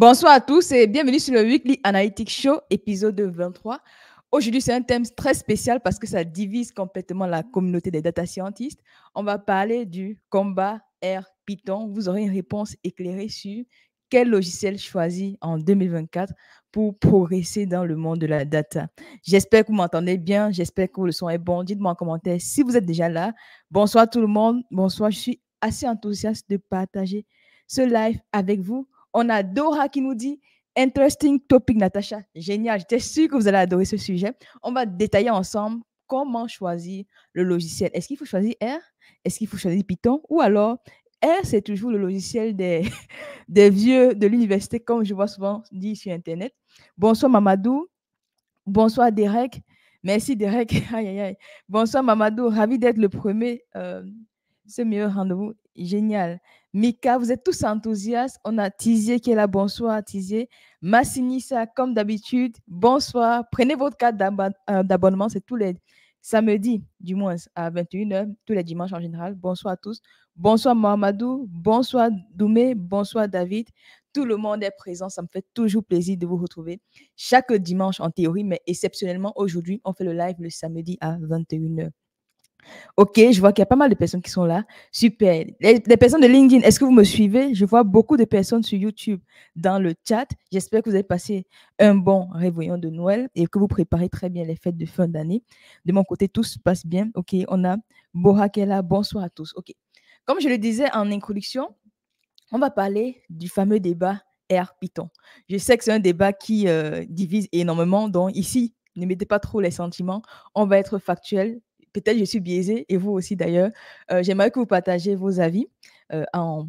Bonsoir à tous et bienvenue sur le Weekly Analytics Show, épisode 23. Aujourd'hui, c'est un thème très spécial parce que ça divise complètement la communauté des data scientists. On va parler du combat R Python. Vous aurez une réponse éclairée sur quel logiciel choisir en 2024 pour progresser dans le monde de la data. J'espère que vous m'entendez bien, j'espère que le son est bon. Dites-moi en commentaire si vous êtes déjà là. Bonsoir tout le monde, bonsoir. Je suis assez enthousiaste de partager ce live avec vous. On a Dora qui nous dit Interesting topic, Natacha. Génial. J'étais sûre que vous allez adorer ce sujet. On va détailler ensemble comment choisir le logiciel. Est-ce qu'il faut choisir R Est-ce qu'il faut choisir Python Ou alors, R, c'est toujours le logiciel des, des vieux de l'université, comme je vois souvent dit sur Internet. Bonsoir, Mamadou. Bonsoir, Derek. Merci, Derek. Aïe, aïe, aïe. Bonsoir, Mamadou. Ravi d'être le premier. Euh, ce meilleur rendez-vous. Génial. Mika, vous êtes tous enthousiastes. On a Tizier qui est là. Bonsoir, Tizier. Massinissa, comme d'habitude, bonsoir. Prenez votre carte euh, d'abonnement. C'est tous les samedis, du moins, à 21h, tous les dimanches en général. Bonsoir à tous. Bonsoir, Mohamedou. Bonsoir, Doumé. Bonsoir, David. Tout le monde est présent. Ça me fait toujours plaisir de vous retrouver chaque dimanche en théorie, mais exceptionnellement aujourd'hui, on fait le live le samedi à 21h. Ok, je vois qu'il y a pas mal de personnes qui sont là. Super. Les, personnes de LinkedIn, est-ce que vous me suivez Je vois beaucoup de personnes sur YouTube, dans le chat. J'espère que vous avez passé un bon réveillon de Noël et que vous préparez très bien les fêtes de fin d'année. De mon côté, tout se passe bien. Ok, on a Bora Bonsoir à tous. Ok. Comme je le disais en introduction, on va parler du fameux débat R Python. Je sais que c'est un débat qui euh, divise énormément. Donc ici, ne mettez pas trop les sentiments. On va être factuel peut-être je suis biaisée, et vous aussi d'ailleurs. Euh, j'aimerais que vous partagiez vos avis euh, en,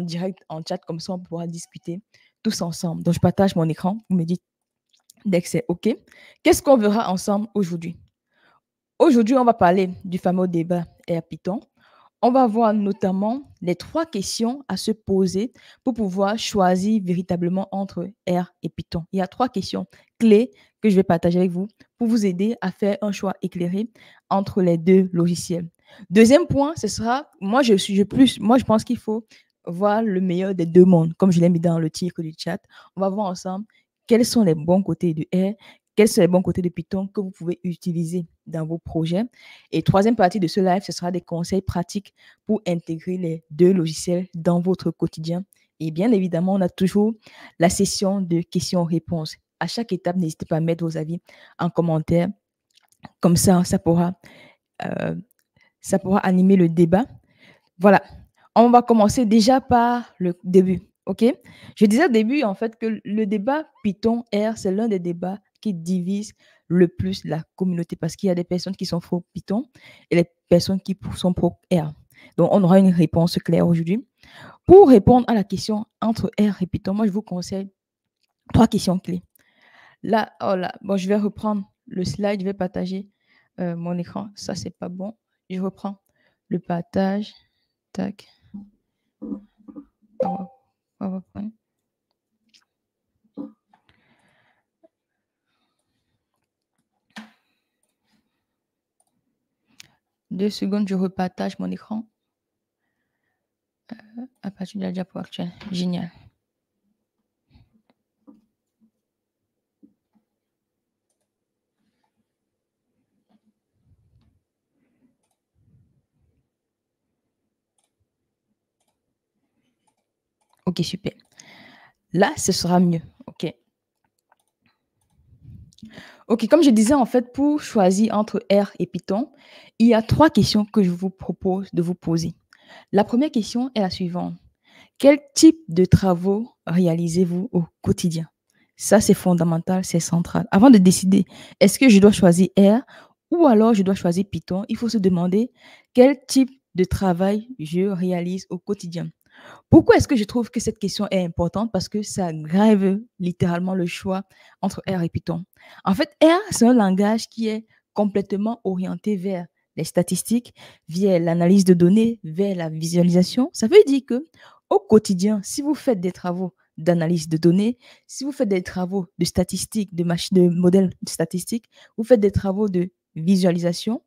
direct, en chat, comme ça on pourra discuter tous ensemble. Donc je partage mon écran, vous me dites dès que c'est OK. Qu'est-ce qu'on verra ensemble aujourd'hui Aujourd'hui, on va parler du fameux débat r Python. On va voir notamment les trois questions à se poser pour pouvoir choisir véritablement entre R et Python. Il y a trois questions clés que je vais partager avec vous pour vous aider à faire un choix éclairé entre les deux logiciels. Deuxième point, ce sera, moi je suis plus, moi je pense qu'il faut voir le meilleur des deux mondes, comme je l'ai mis dans le titre du chat. On va voir ensemble quels sont les bons côtés du R, quels sont les bons côtés de Python que vous pouvez utiliser dans vos projets. Et troisième partie de ce live, ce sera des conseils pratiques pour intégrer les deux logiciels dans votre quotidien. Et bien évidemment, on a toujours la session de questions-réponses à chaque étape, n'hésitez pas à mettre vos avis en commentaire. Comme ça, ça pourra, euh, ça pourra animer le débat. Voilà, on va commencer déjà par le début. OK Je disais au début, en fait, que le débat Python-R, c'est l'un des débats qui divise le plus la communauté parce qu'il y a des personnes qui sont pro Python et les personnes qui sont pro R. Donc, on aura une réponse claire aujourd'hui. Pour répondre à la question entre R et Python, moi, je vous conseille trois questions clés. Là, oh là, bon, je vais reprendre le slide, je vais partager euh, mon écran. Ça, c'est pas bon. Je reprends le partage. Tac. Deux secondes, je repartage mon écran euh, à partir de la diapo actuelle. Génial. Ok, super. Là, ce sera mieux. Ok. Ok, comme je disais, en fait, pour choisir entre R et Python, il y a trois questions que je vous propose de vous poser. La première question est la suivante. Quel type de travaux réalisez-vous au quotidien Ça, c'est fondamental, c'est central. Avant de décider, est-ce que je dois choisir R ou alors je dois choisir Python, il faut se demander quel type de travail je réalise au quotidien. Pourquoi est-ce que je trouve que cette question est importante Parce que ça grève littéralement le choix entre R et Python. En fait, R, c'est un langage qui est complètement orienté vers les statistiques, via l'analyse de données, vers la visualisation. Ça veut dire que au quotidien, si vous faites des travaux d'analyse de données, si vous faites des travaux de statistiques, de, de modèles statistiques, vous faites des travaux de visualisation,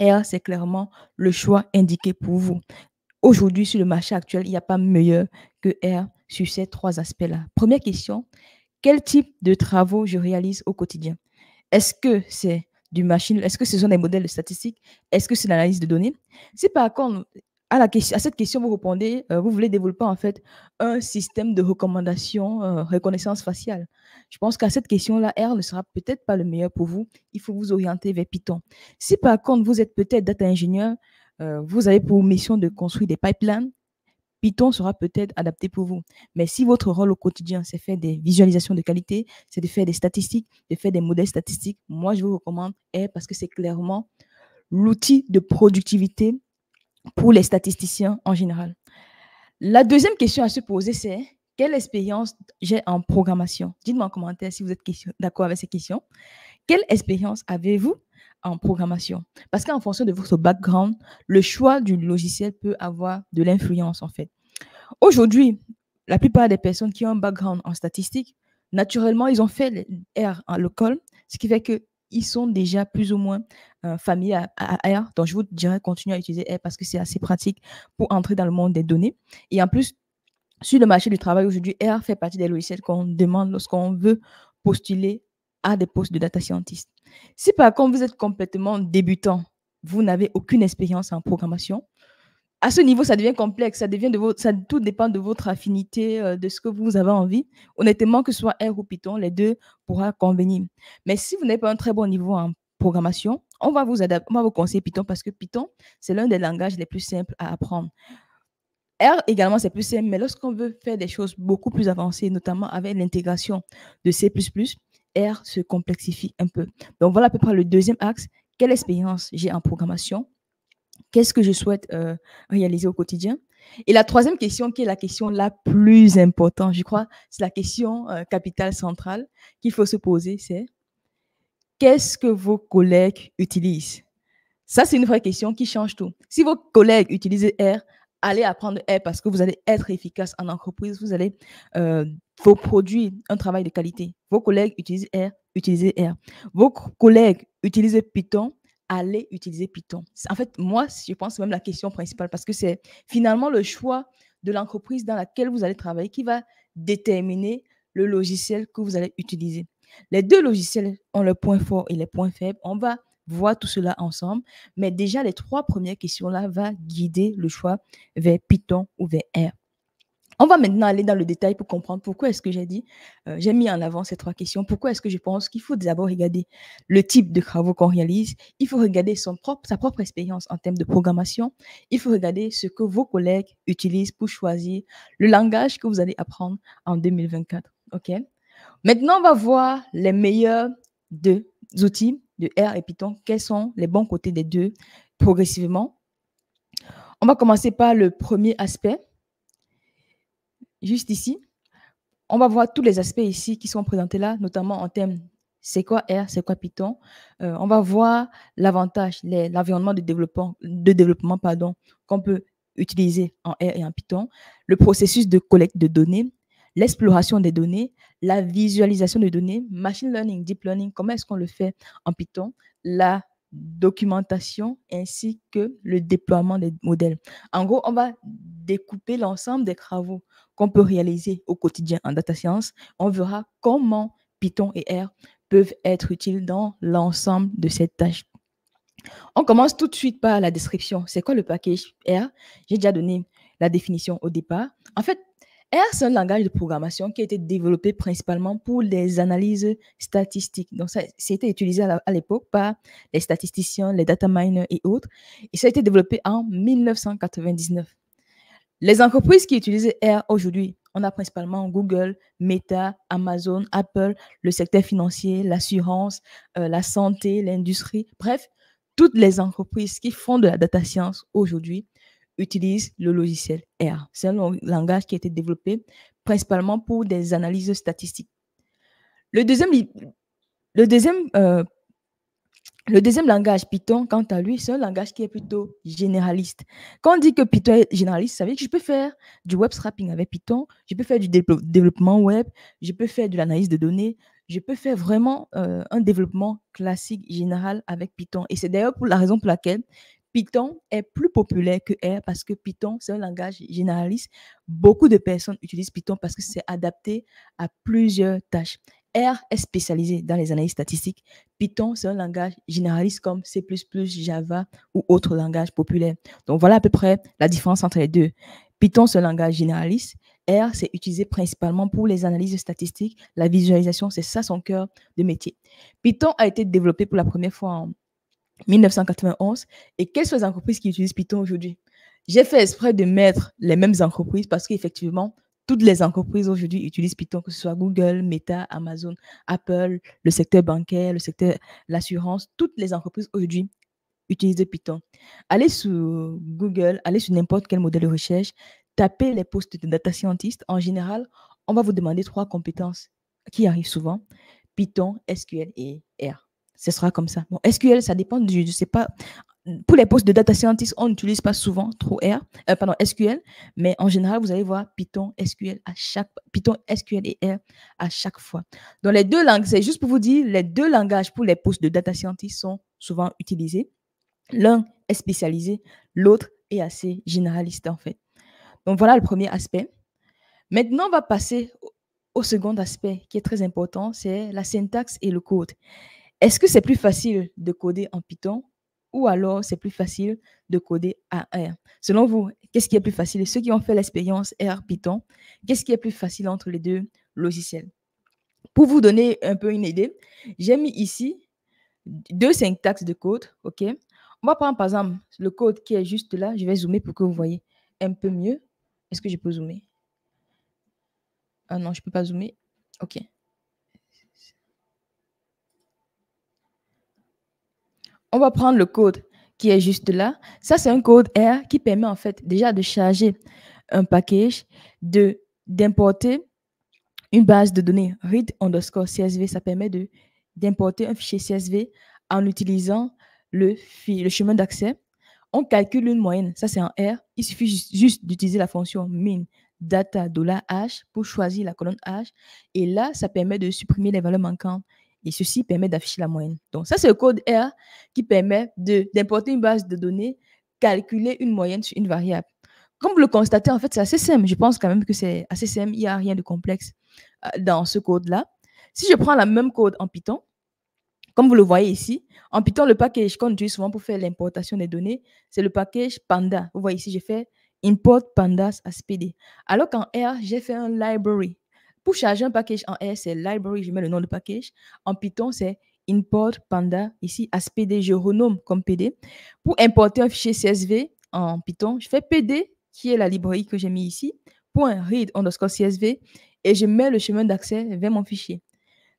R, c'est clairement le choix indiqué pour vous. Aujourd'hui, sur le marché actuel, il n'y a pas meilleur que R sur ces trois aspects-là. Première question, quel type de travaux je réalise au quotidien Est-ce que c'est du machine Est-ce que ce sont des modèles de statistiques Est-ce que c'est l'analyse de données Si par contre à, la à cette question, vous répondez, euh, vous voulez développer en fait un système de recommandation, euh, reconnaissance faciale. Je pense qu'à cette question-là, R ne sera peut-être pas le meilleur pour vous. Il faut vous orienter vers Python. Si par contre vous êtes peut-être data ingénieur, euh, vous avez pour mission de construire des pipelines, Python sera peut-être adapté pour vous. Mais si votre rôle au quotidien, c'est faire des visualisations de qualité, c'est de faire des statistiques, de faire des modèles statistiques, moi, je vous recommande R eh, parce que c'est clairement l'outil de productivité pour les statisticiens en général. La deuxième question à se poser, c'est quelle expérience j'ai en programmation Dites-moi en commentaire si vous êtes d'accord avec ces questions. Quelle expérience avez-vous en programmation. Parce qu'en fonction de votre background, le choix du logiciel peut avoir de l'influence en fait. Aujourd'hui, la plupart des personnes qui ont un background en statistique, naturellement, ils ont fait R en local, ce qui fait que ils sont déjà plus ou moins euh, familiers à, R. Donc, je vous dirais continuez à utiliser R parce que c'est assez pratique pour entrer dans le monde des données. Et en plus, sur le marché du travail aujourd'hui, R fait partie des logiciels qu'on demande lorsqu'on veut postuler à des postes de data scientist. Si par contre vous êtes complètement débutant, vous n'avez aucune expérience en programmation, à ce niveau, ça devient complexe. Ça devient de votre, ça, tout dépend de votre affinité, euh, de ce que vous avez envie. Honnêtement, que ce soit R ou Python, les deux pourra convenir. Mais si vous n'avez pas un très bon niveau en programmation, on va vous adapter, on va vous conseiller Python parce que Python, c'est l'un des langages les plus simples à apprendre. R également, c'est plus simple, mais lorsqu'on veut faire des choses beaucoup plus avancées, notamment avec l'intégration de C++, R se complexifie un peu. Donc voilà à peu près le deuxième axe. Quelle expérience j'ai en programmation Qu'est-ce que je souhaite euh, réaliser au quotidien Et la troisième question, qui est la question la plus importante, je crois, c'est la question euh, capitale centrale qu'il faut se poser, c'est qu'est-ce que vos collègues utilisent Ça, c'est une vraie question qui change tout. Si vos collègues utilisent R, allez apprendre R eh, parce que vous allez être efficace en entreprise, vous allez euh, vos produits, un travail de qualité. Vos collègues utilisent R, utilisez R. Vos collègues utilisent Python, allez utiliser Python. En fait, moi, je pense même la question principale parce que c'est finalement le choix de l'entreprise dans laquelle vous allez travailler qui va déterminer le logiciel que vous allez utiliser. Les deux logiciels ont le point fort et les points faibles. On va voir tout cela ensemble. Mais déjà, les trois premières questions-là vont guider le choix vers Python ou vers R. On va maintenant aller dans le détail pour comprendre pourquoi est-ce que j'ai dit, euh, j'ai mis en avant ces trois questions. Pourquoi est-ce que je pense qu'il faut d'abord regarder le type de travaux qu'on réalise. Il faut regarder son propre, sa propre expérience en termes de programmation. Il faut regarder ce que vos collègues utilisent pour choisir le langage que vous allez apprendre en 2024. Ok. Maintenant, on va voir les meilleurs deux outils de R et Python, quels sont les bons côtés des deux progressivement. On va commencer par le premier aspect, juste ici. On va voir tous les aspects ici qui sont présentés là, notamment en termes c'est quoi R, c'est quoi Python. Euh, on va voir l'avantage, l'environnement de développement, de développement pardon, qu'on peut utiliser en R et en Python, le processus de collecte de données, l'exploration des données, la visualisation des données, machine learning, deep learning, comment est-ce qu'on le fait en Python, la documentation ainsi que le déploiement des modèles. En gros, on va découper l'ensemble des travaux qu'on peut réaliser au quotidien en data science. On verra comment Python et R peuvent être utiles dans l'ensemble de cette tâche. On commence tout de suite par la description. C'est quoi le package R J'ai déjà donné la définition au départ. En fait, R, c'est un langage de programmation qui a été développé principalement pour les analyses statistiques. Donc, ça, a été utilisé à l'époque par les statisticiens, les data miners et autres. Et ça a été développé en 1999. Les entreprises qui utilisent R aujourd'hui, on a principalement Google, Meta, Amazon, Apple, le secteur financier, l'assurance, euh, la santé, l'industrie, bref, toutes les entreprises qui font de la data science aujourd'hui utilise le logiciel R. C'est un langage qui a été développé principalement pour des analyses statistiques. Le deuxième, le deuxième, euh, le deuxième langage, Python, quant à lui, c'est un langage qui est plutôt généraliste. Quand on dit que Python est généraliste, ça veut dire que je peux faire du web scrapping avec Python, je peux faire du développement web, je peux faire de l'analyse de données, je peux faire vraiment euh, un développement classique général avec Python. Et c'est d'ailleurs pour la raison pour laquelle Python est plus populaire que R parce que Python, c'est un langage généraliste. Beaucoup de personnes utilisent Python parce que c'est adapté à plusieurs tâches. R est spécialisé dans les analyses statistiques. Python, c'est un langage généraliste comme C++, Java ou autres langages populaires. Donc voilà à peu près la différence entre les deux. Python, c'est un langage généraliste. R, c'est utilisé principalement pour les analyses statistiques, la visualisation, c'est ça son cœur de métier. Python a été développé pour la première fois en 1991. Et quelles sont les entreprises qui utilisent Python aujourd'hui J'ai fait esprit de mettre les mêmes entreprises parce qu'effectivement, toutes les entreprises aujourd'hui utilisent Python, que ce soit Google, Meta, Amazon, Apple, le secteur bancaire, le secteur l'assurance. Toutes les entreprises aujourd'hui utilisent Python. Allez sur Google, allez sur n'importe quel modèle de recherche, tapez les postes de data scientist. En général, on va vous demander trois compétences qui arrivent souvent Python, SQL et R ce sera comme ça. Bon, SQL, ça dépend du, je sais pas, pour les postes de data scientist, on n'utilise pas souvent trop R, euh, pardon, SQL, mais en général, vous allez voir Python, SQL à chaque Python, SQL et R à chaque fois. Dans les deux langues, c'est juste pour vous dire, les deux langages pour les postes de data scientist sont souvent utilisés. L'un est spécialisé, l'autre est assez généraliste en fait. Donc voilà le premier aspect. Maintenant, on va passer au second aspect qui est très important, c'est la syntaxe et le code. Est-ce que c'est plus facile de coder en Python ou alors c'est plus facile de coder à R Selon vous, qu'est-ce qui est plus facile Ceux qui ont fait l'expérience R Python, qu'est-ce qui est plus facile entre les deux logiciels Pour vous donner un peu une idée, j'ai mis ici deux syntaxes de code, OK On va prendre par exemple le code qui est juste là, je vais zoomer pour que vous voyez un peu mieux. Est-ce que je peux zoomer Ah non, je ne peux pas zoomer. OK. on va prendre le code qui est juste là. Ça, c'est un code R qui permet en fait déjà de charger un package, de d'importer une base de données read underscore CSV. Ça permet de d'importer un fichier CSV en utilisant le, le chemin d'accès. On calcule une moyenne. Ça, c'est en R. Il suffit juste, d'utiliser la fonction min data $h pour choisir la colonne H. Et là, ça permet de supprimer les valeurs manquantes et ceci permet d'afficher la moyenne. Donc, ça, c'est le code R qui permet d'importer une base de données, calculer une moyenne sur une variable. Comme vous le constatez, en fait, c'est assez simple. Je pense quand même que c'est assez simple. Il n'y a rien de complexe euh, dans ce code-là. Si je prends la même code en Python, comme vous le voyez ici, en Python, le package qu'on utilise souvent pour faire l'importation des données, c'est le package Panda. Vous voyez ici, j'ai fait import pandas as pd. Alors qu'en R, j'ai fait un library. Pour charger un package en R, c'est library, je mets le nom de package. En Python, c'est import panda, ici, as PD, je renomme comme PD. Pour importer un fichier CSV en Python, je fais PD, qui est la librairie que j'ai mis ici, point read underscore CSV, et je mets le chemin d'accès vers mon fichier.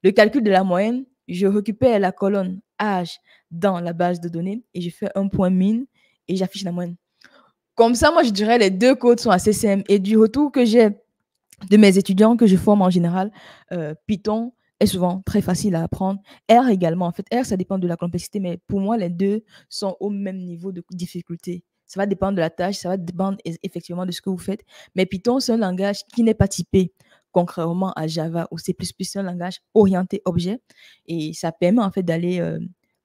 Le calcul de la moyenne, je récupère la colonne âge dans la base de données et je fais un point min et j'affiche la moyenne. Comme ça, moi, je dirais les deux codes sont assez simples. Et du retour que j'ai de mes étudiants que je forme en général, euh, Python est souvent très facile à apprendre. R également. En fait, R, ça dépend de la complexité, mais pour moi, les deux sont au même niveau de difficulté. Ça va dépendre de la tâche, ça va dépendre effectivement de ce que vous faites. Mais Python, c'est un langage qui n'est pas typé contrairement à Java c'est C++, c'est un langage orienté objet et ça permet en fait d'aller euh,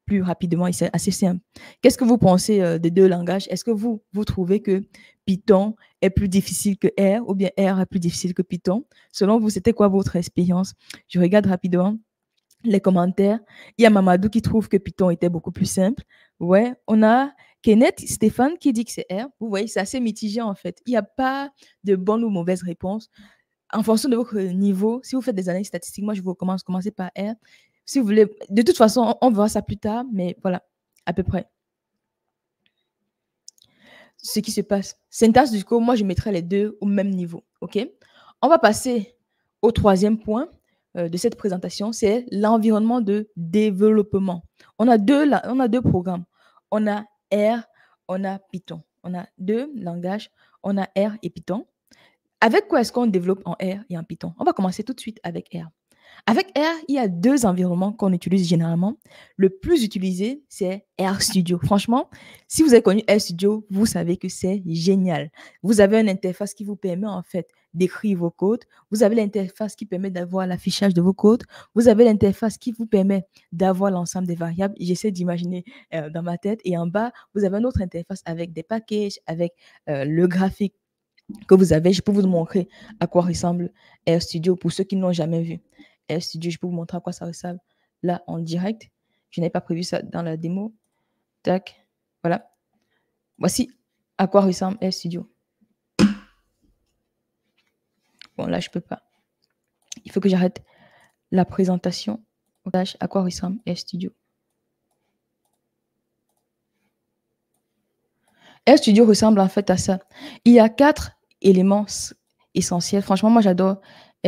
plus rapidement et c'est assez simple. Qu'est-ce que vous pensez euh, des deux langages Est-ce que vous, vous trouvez que Python est plus difficile que R ou bien R est plus difficile que Python. Selon vous, c'était quoi votre expérience Je regarde rapidement les commentaires. Il y a Mamadou qui trouve que Python était beaucoup plus simple. Ouais, on a Kenneth Stéphane qui dit que c'est R. Vous voyez, c'est assez mitigé en fait. Il n'y a pas de bonne ou mauvaise réponse. En fonction de votre niveau, si vous faites des analyses statistiques, moi je vous recommande de commencer par R. Si vous voulez, de toute façon, on verra ça plus tard, mais voilà, à peu près ce qui se passe. Syntaxe du coup, moi, je mettrai les deux au même niveau. OK On va passer au troisième point euh, de cette présentation, c'est l'environnement de développement. On a, deux, on a deux programmes. On a R, on a Python. On a deux langages. On a R et Python. Avec quoi est-ce qu'on développe en R et en Python On va commencer tout de suite avec R. Avec R, il y a deux environnements qu'on utilise généralement. Le plus utilisé, c'est RStudio. Franchement, si vous avez connu RStudio, vous savez que c'est génial. Vous avez une interface qui vous permet en fait d'écrire vos codes. Vous avez l'interface qui permet d'avoir l'affichage de vos codes. Vous avez l'interface qui vous permet d'avoir l'ensemble des variables. J'essaie d'imaginer euh, dans ma tête. Et en bas, vous avez une autre interface avec des packages, avec euh, le graphique que vous avez. Je peux vous montrer à quoi ressemble Studio pour ceux qui l'ont jamais vu. Estudio, eh, je peux vous montrer à quoi ça ressemble là en direct. Je n'avais pas prévu ça dans la démo. Tac, voilà. Voici à quoi ressemble Estudio. Bon, là, je peux pas. Il faut que j'arrête la présentation. À quoi ressemble Estudio? Studio. ressemble en fait à ça. Il y a quatre éléments essentiels. Franchement, moi j'adore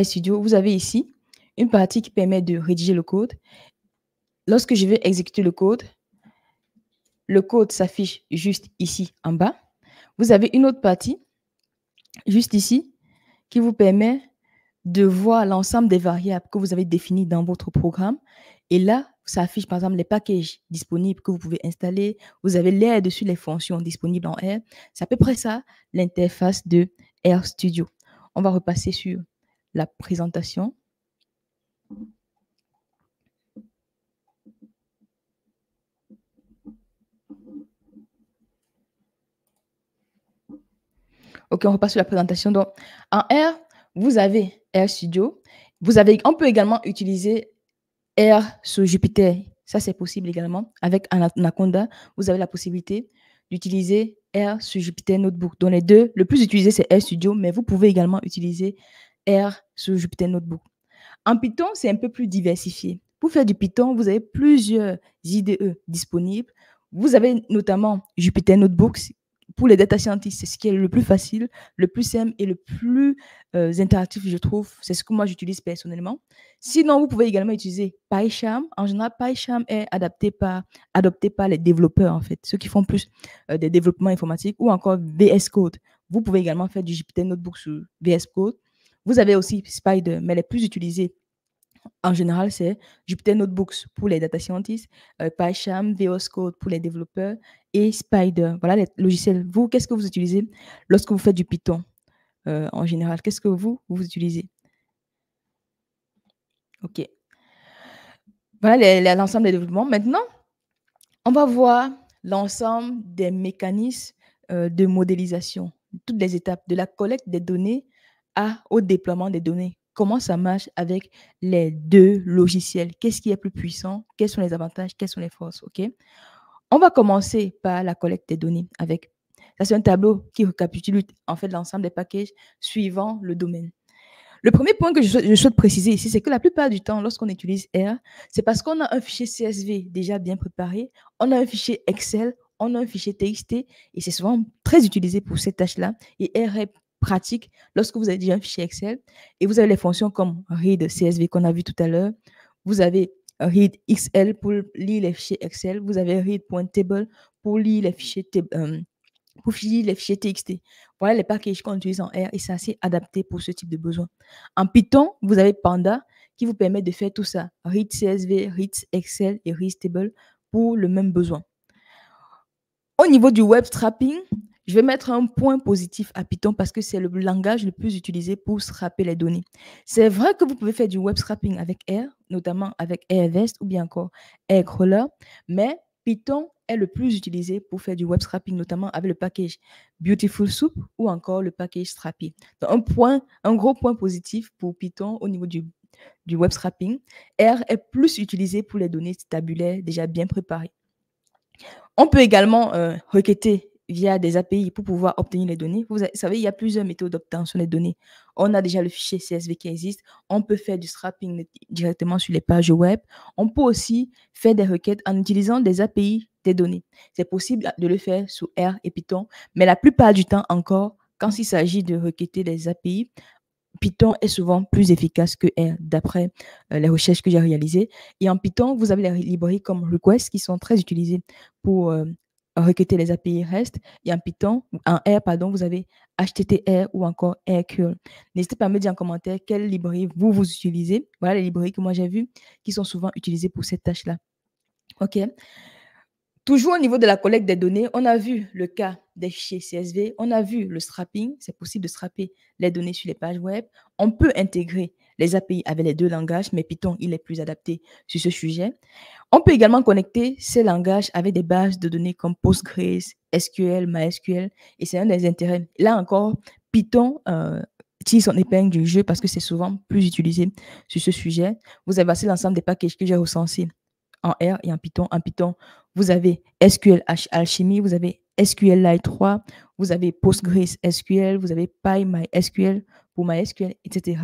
Studio. Vous avez ici une partie qui permet de rédiger le code. Lorsque je vais exécuter le code, le code s'affiche juste ici en bas. Vous avez une autre partie, juste ici, qui vous permet de voir l'ensemble des variables que vous avez définies dans votre programme. Et là, ça affiche par exemple les packages disponibles que vous pouvez installer. Vous avez l'air dessus les fonctions disponibles en R. C'est à peu près ça l'interface de RStudio. On va repasser sur la présentation. Ok, on repasse sur la présentation. Donc, en R, vous avez Studio. Vous avez, on peut également utiliser R sur Jupyter. Ça, c'est possible également. Avec Anaconda, vous avez la possibilité d'utiliser R sur Jupyter Notebook. donc les deux, le plus utilisé, c'est R Studio, mais vous pouvez également utiliser R sur Jupyter Notebook. En Python, c'est un peu plus diversifié. Pour faire du Python, vous avez plusieurs IDE disponibles. Vous avez notamment Jupyter Notebooks pour les data scientists, c'est ce qui est le plus facile, le plus simple et le plus euh, interactif, je trouve. C'est ce que moi j'utilise personnellement. Sinon, vous pouvez également utiliser PyCharm. En général, PyCharm est adapté par, adopté par les développeurs, en fait, ceux qui font plus euh, des développements informatiques ou encore VS Code. Vous pouvez également faire du Jupyter Notebook sur VS Code. Vous avez aussi Spider, mais les plus utilisés en général, c'est Jupyter Notebooks pour les data scientists, euh, PyCharm, VS Code pour les développeurs et Spider. Voilà les logiciels. Vous, qu'est-ce que vous utilisez lorsque vous faites du Python euh, en général Qu'est-ce que vous, vous utilisez OK. Voilà l'ensemble des développements. Maintenant, on va voir l'ensemble des mécanismes euh, de modélisation, toutes les étapes de la collecte des données à, au déploiement des données. Comment ça marche avec les deux logiciels Qu'est-ce qui est plus puissant Quels sont les avantages Quelles sont les forces Ok. On va commencer par la collecte des données avec. Ça, c'est un tableau qui récapitule en fait l'ensemble des packages suivant le domaine. Le premier point que je, souhaite préciser ici, c'est que la plupart du temps, lorsqu'on utilise R, c'est parce qu'on a un fichier CSV déjà bien préparé, on a un fichier Excel, on a un fichier TXT, et c'est souvent très utilisé pour ces tâches-là. Et R est pratique lorsque vous avez déjà un fichier Excel et vous avez les fonctions comme read CSV qu'on a vu tout à l'heure. Vous avez read XL pour lire les fichiers Excel. Vous avez read.table pour lire les fichiers euh, pour les fichiers TXT. Voilà les packages qu'on utilise en R et c'est assez adapté pour ce type de besoin. En Python, vous avez Panda qui vous permet de faire tout ça. Read CSV, read Excel et read table pour le même besoin. Au niveau du web strapping, je vais mettre un point positif à Python parce que c'est le langage le plus utilisé pour scraper les données. C'est vrai que vous pouvez faire du web scrapping avec R, notamment avec AirVest ou bien encore AirCrawler, mais Python est le plus utilisé pour faire du web scrapping, notamment avec le package Beautiful Soup ou encore le package Strappy. Donc un, point, un gros point positif pour Python au niveau du, du web scrapping. R est plus utilisé pour les données tabulaires déjà bien préparées. On peut également euh, requêter via des API pour pouvoir obtenir les données. Vous savez, il y a plusieurs méthodes d'obtention des données. On a déjà le fichier CSV qui existe. On peut faire du scrapping directement sur les pages web. On peut aussi faire des requêtes en utilisant des API des données. C'est possible de le faire sous R et Python, mais la plupart du temps encore, quand il s'agit de requêter des API, Python est souvent plus efficace que R, d'après euh, les recherches que j'ai réalisées. Et en Python, vous avez les librairies comme Request qui sont très utilisées pour euh, requêter les API REST. Et en Python, en R, pardon, vous avez HTTR ou encore RQL. N'hésitez pas à me dire en commentaire quelle librairie vous, vous utilisez. Voilà les librairies que moi j'ai vues qui sont souvent utilisées pour cette tâche-là. OK Toujours au niveau de la collecte des données, on a vu le cas des fichiers CSV, on a vu le strapping, c'est possible de strapper les données sur les pages web. On peut intégrer les API avaient les deux langages, mais Python, il est plus adapté sur ce sujet. On peut également connecter ces langages avec des bases de données comme Postgres, SQL, MySQL, et c'est un des intérêts. Là encore, Python euh, tire son épingle du jeu parce que c'est souvent plus utilisé sur ce sujet. Vous avez assez l'ensemble des packages que j'ai recensés en R et en Python. En Python, vous avez SQL Alchemy, vous avez SQLite 3, vous avez SQL, vous avez PyMySQL, pour MySQL, etc.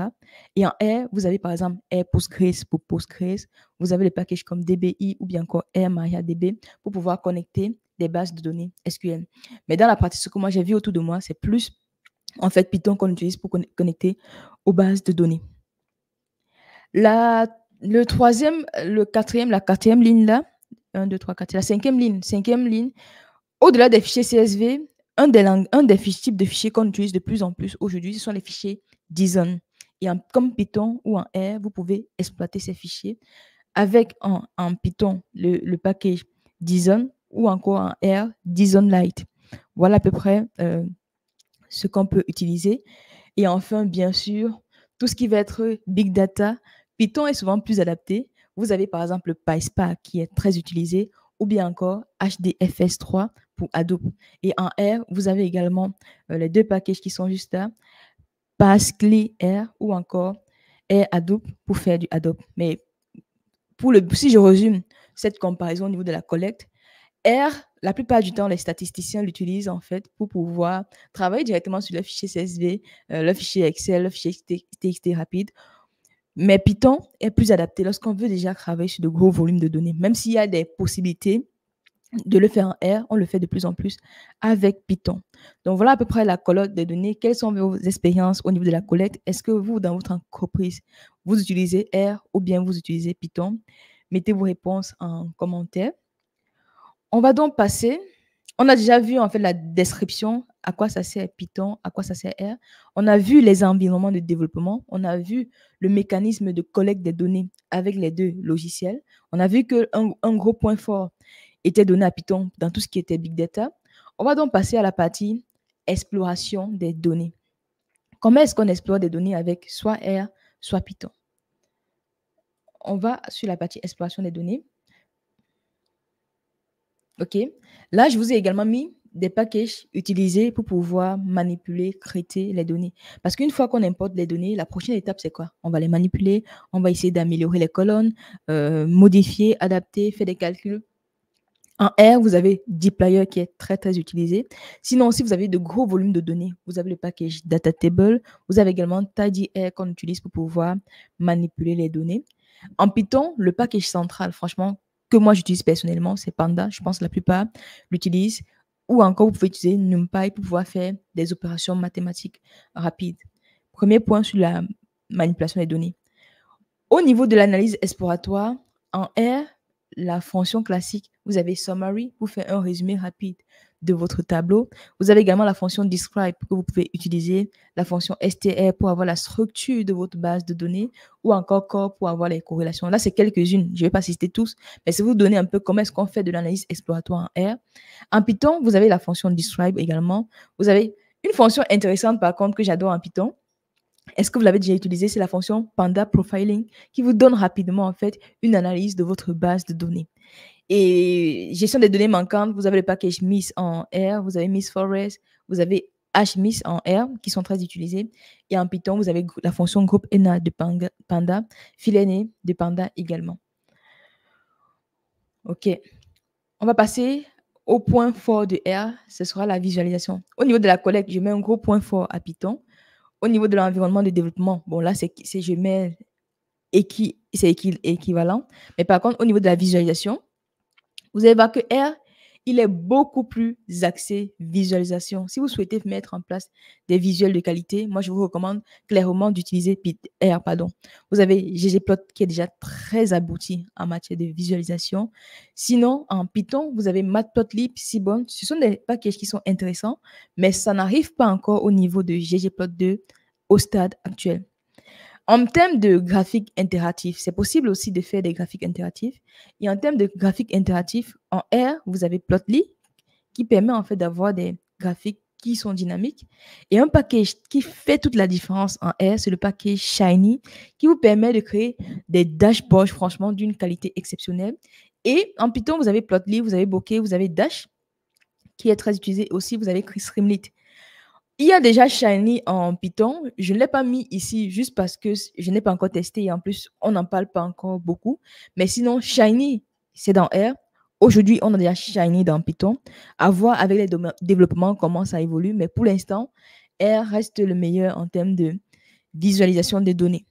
Et en R, vous avez par exemple R Postgres pour Postgres. Vous avez les packages comme DBI ou bien encore R MariaDB pour pouvoir connecter des bases de données SQL. Mais dans la partie, ce que moi j'ai vu autour de moi, c'est plus en fait Python qu'on utilise pour connecter aux bases de données. La, le troisième, le quatrième, la quatrième ligne là, 1, 2, 3, 4, la cinquième ligne, cinquième ligne, au-delà des fichiers CSV, un des, types de fichiers qu'on utilise de plus en plus aujourd'hui, ce sont les fichiers JSON. Et en, comme Python ou en R, vous pouvez exploiter ces fichiers avec en, Python le, le package JSON ou encore en R JSON Lite. Voilà à peu près euh, ce qu'on peut utiliser. Et enfin, bien sûr, tout ce qui va être big data, Python est souvent plus adapté. Vous avez par exemple PySpark qui est très utilisé ou bien encore HDFS3 pour Adobe. Et en R, vous avez également euh, les deux packages qui sont juste là, Pascli R ou encore R Hadoop pour faire du Adobe. Mais pour le, si je résume cette comparaison au niveau de la collecte, R, la plupart du temps, les statisticiens l'utilisent en fait pour pouvoir travailler directement sur le fichier CSV, euh, le fichier Excel, le fichier TXT rapide. Mais Python est plus adapté lorsqu'on veut déjà travailler sur de gros volumes de données, même s'il y a des possibilités de le faire en R, on le fait de plus en plus avec Python. Donc voilà à peu près la colonne des données. Quelles sont vos expériences au niveau de la collecte Est-ce que vous, dans votre entreprise, vous utilisez R ou bien vous utilisez Python Mettez vos réponses en commentaire. On va donc passer. On a déjà vu en fait la description, à quoi ça sert Python, à quoi ça sert R. On a vu les environnements de développement, on a vu le mécanisme de collecte des données avec les deux logiciels. On a vu qu'un un gros point fort était données à Python dans tout ce qui était Big Data. On va donc passer à la partie exploration des données. Comment est-ce qu'on explore des données avec soit R, soit Python On va sur la partie exploration des données. OK. Là, je vous ai également mis des packages utilisés pour pouvoir manipuler, créer les données. Parce qu'une fois qu'on importe les données, la prochaine étape, c'est quoi On va les manipuler, on va essayer d'améliorer les colonnes, euh, modifier, adapter, faire des calculs en R, vous avez dplyr qui est très très utilisé. Sinon, si vous avez de gros volumes de données, vous avez le package data table. Vous avez également tidyr qu'on utilise pour pouvoir manipuler les données. En Python, le package central, franchement, que moi j'utilise personnellement, c'est Panda. Je pense que la plupart l'utilisent. Ou encore, vous pouvez utiliser NumPy pour pouvoir faire des opérations mathématiques rapides. Premier point sur la manipulation des données. Au niveau de l'analyse exploratoire, en R, la fonction classique vous avez Summary vous faites un résumé rapide de votre tableau. Vous avez également la fonction Describe que vous pouvez utiliser, la fonction STR pour avoir la structure de votre base de données ou encore Core pour avoir les corrélations. Là, c'est quelques-unes, je ne vais pas citer tous, mais c'est vous donner un peu comment est-ce qu'on fait de l'analyse exploratoire en R. En Python, vous avez la fonction Describe également. Vous avez une fonction intéressante par contre que j'adore en Python. Est-ce que vous l'avez déjà utilisée C'est la fonction Panda Profiling qui vous donne rapidement en fait une analyse de votre base de données. Et gestion des données manquantes, vous avez le package miss en R, vous avez miss Forest, vous avez HMIS en R qui sont très utilisés. Et en Python, vous avez la fonction groupe ENA de Panda, filené de Panda également. OK. On va passer au point fort de R, ce sera la visualisation. Au niveau de la collecte, je mets un gros point fort à Python. Au niveau de l'environnement de développement, bon là, c'est je mets qui c'est équivalent. Mais par contre, au niveau de la visualisation, vous allez voir que R, il est beaucoup plus axé visualisation. Si vous souhaitez mettre en place des visuels de qualité, moi, je vous recommande clairement d'utiliser R. Pardon. Vous avez ggplot qui est déjà très abouti en matière de visualisation. Sinon, en Python, vous avez matplotlib, Seaborn. Ce sont des packages qui sont intéressants, mais ça n'arrive pas encore au niveau de ggplot2 au stade actuel. En termes de graphiques interactifs, c'est possible aussi de faire des graphiques interactifs. Et en termes de graphiques interactifs en R, vous avez Plotly, qui permet en fait d'avoir des graphiques qui sont dynamiques. Et un package qui fait toute la différence en R, c'est le package Shiny, qui vous permet de créer des dashboards, franchement, d'une qualité exceptionnelle. Et en Python, vous avez Plotly, vous avez Bokeh, vous avez Dash, qui est très utilisé. Aussi, vous avez Streamlit. Il y a déjà Shiny en Python. Je ne l'ai pas mis ici juste parce que je n'ai pas encore testé. Et en plus, on n'en parle pas encore beaucoup. Mais sinon, Shiny, c'est dans R. Aujourd'hui, on a déjà Shiny dans Python. À voir avec les développements comment ça évolue. Mais pour l'instant, R reste le meilleur en termes de visualisation des données.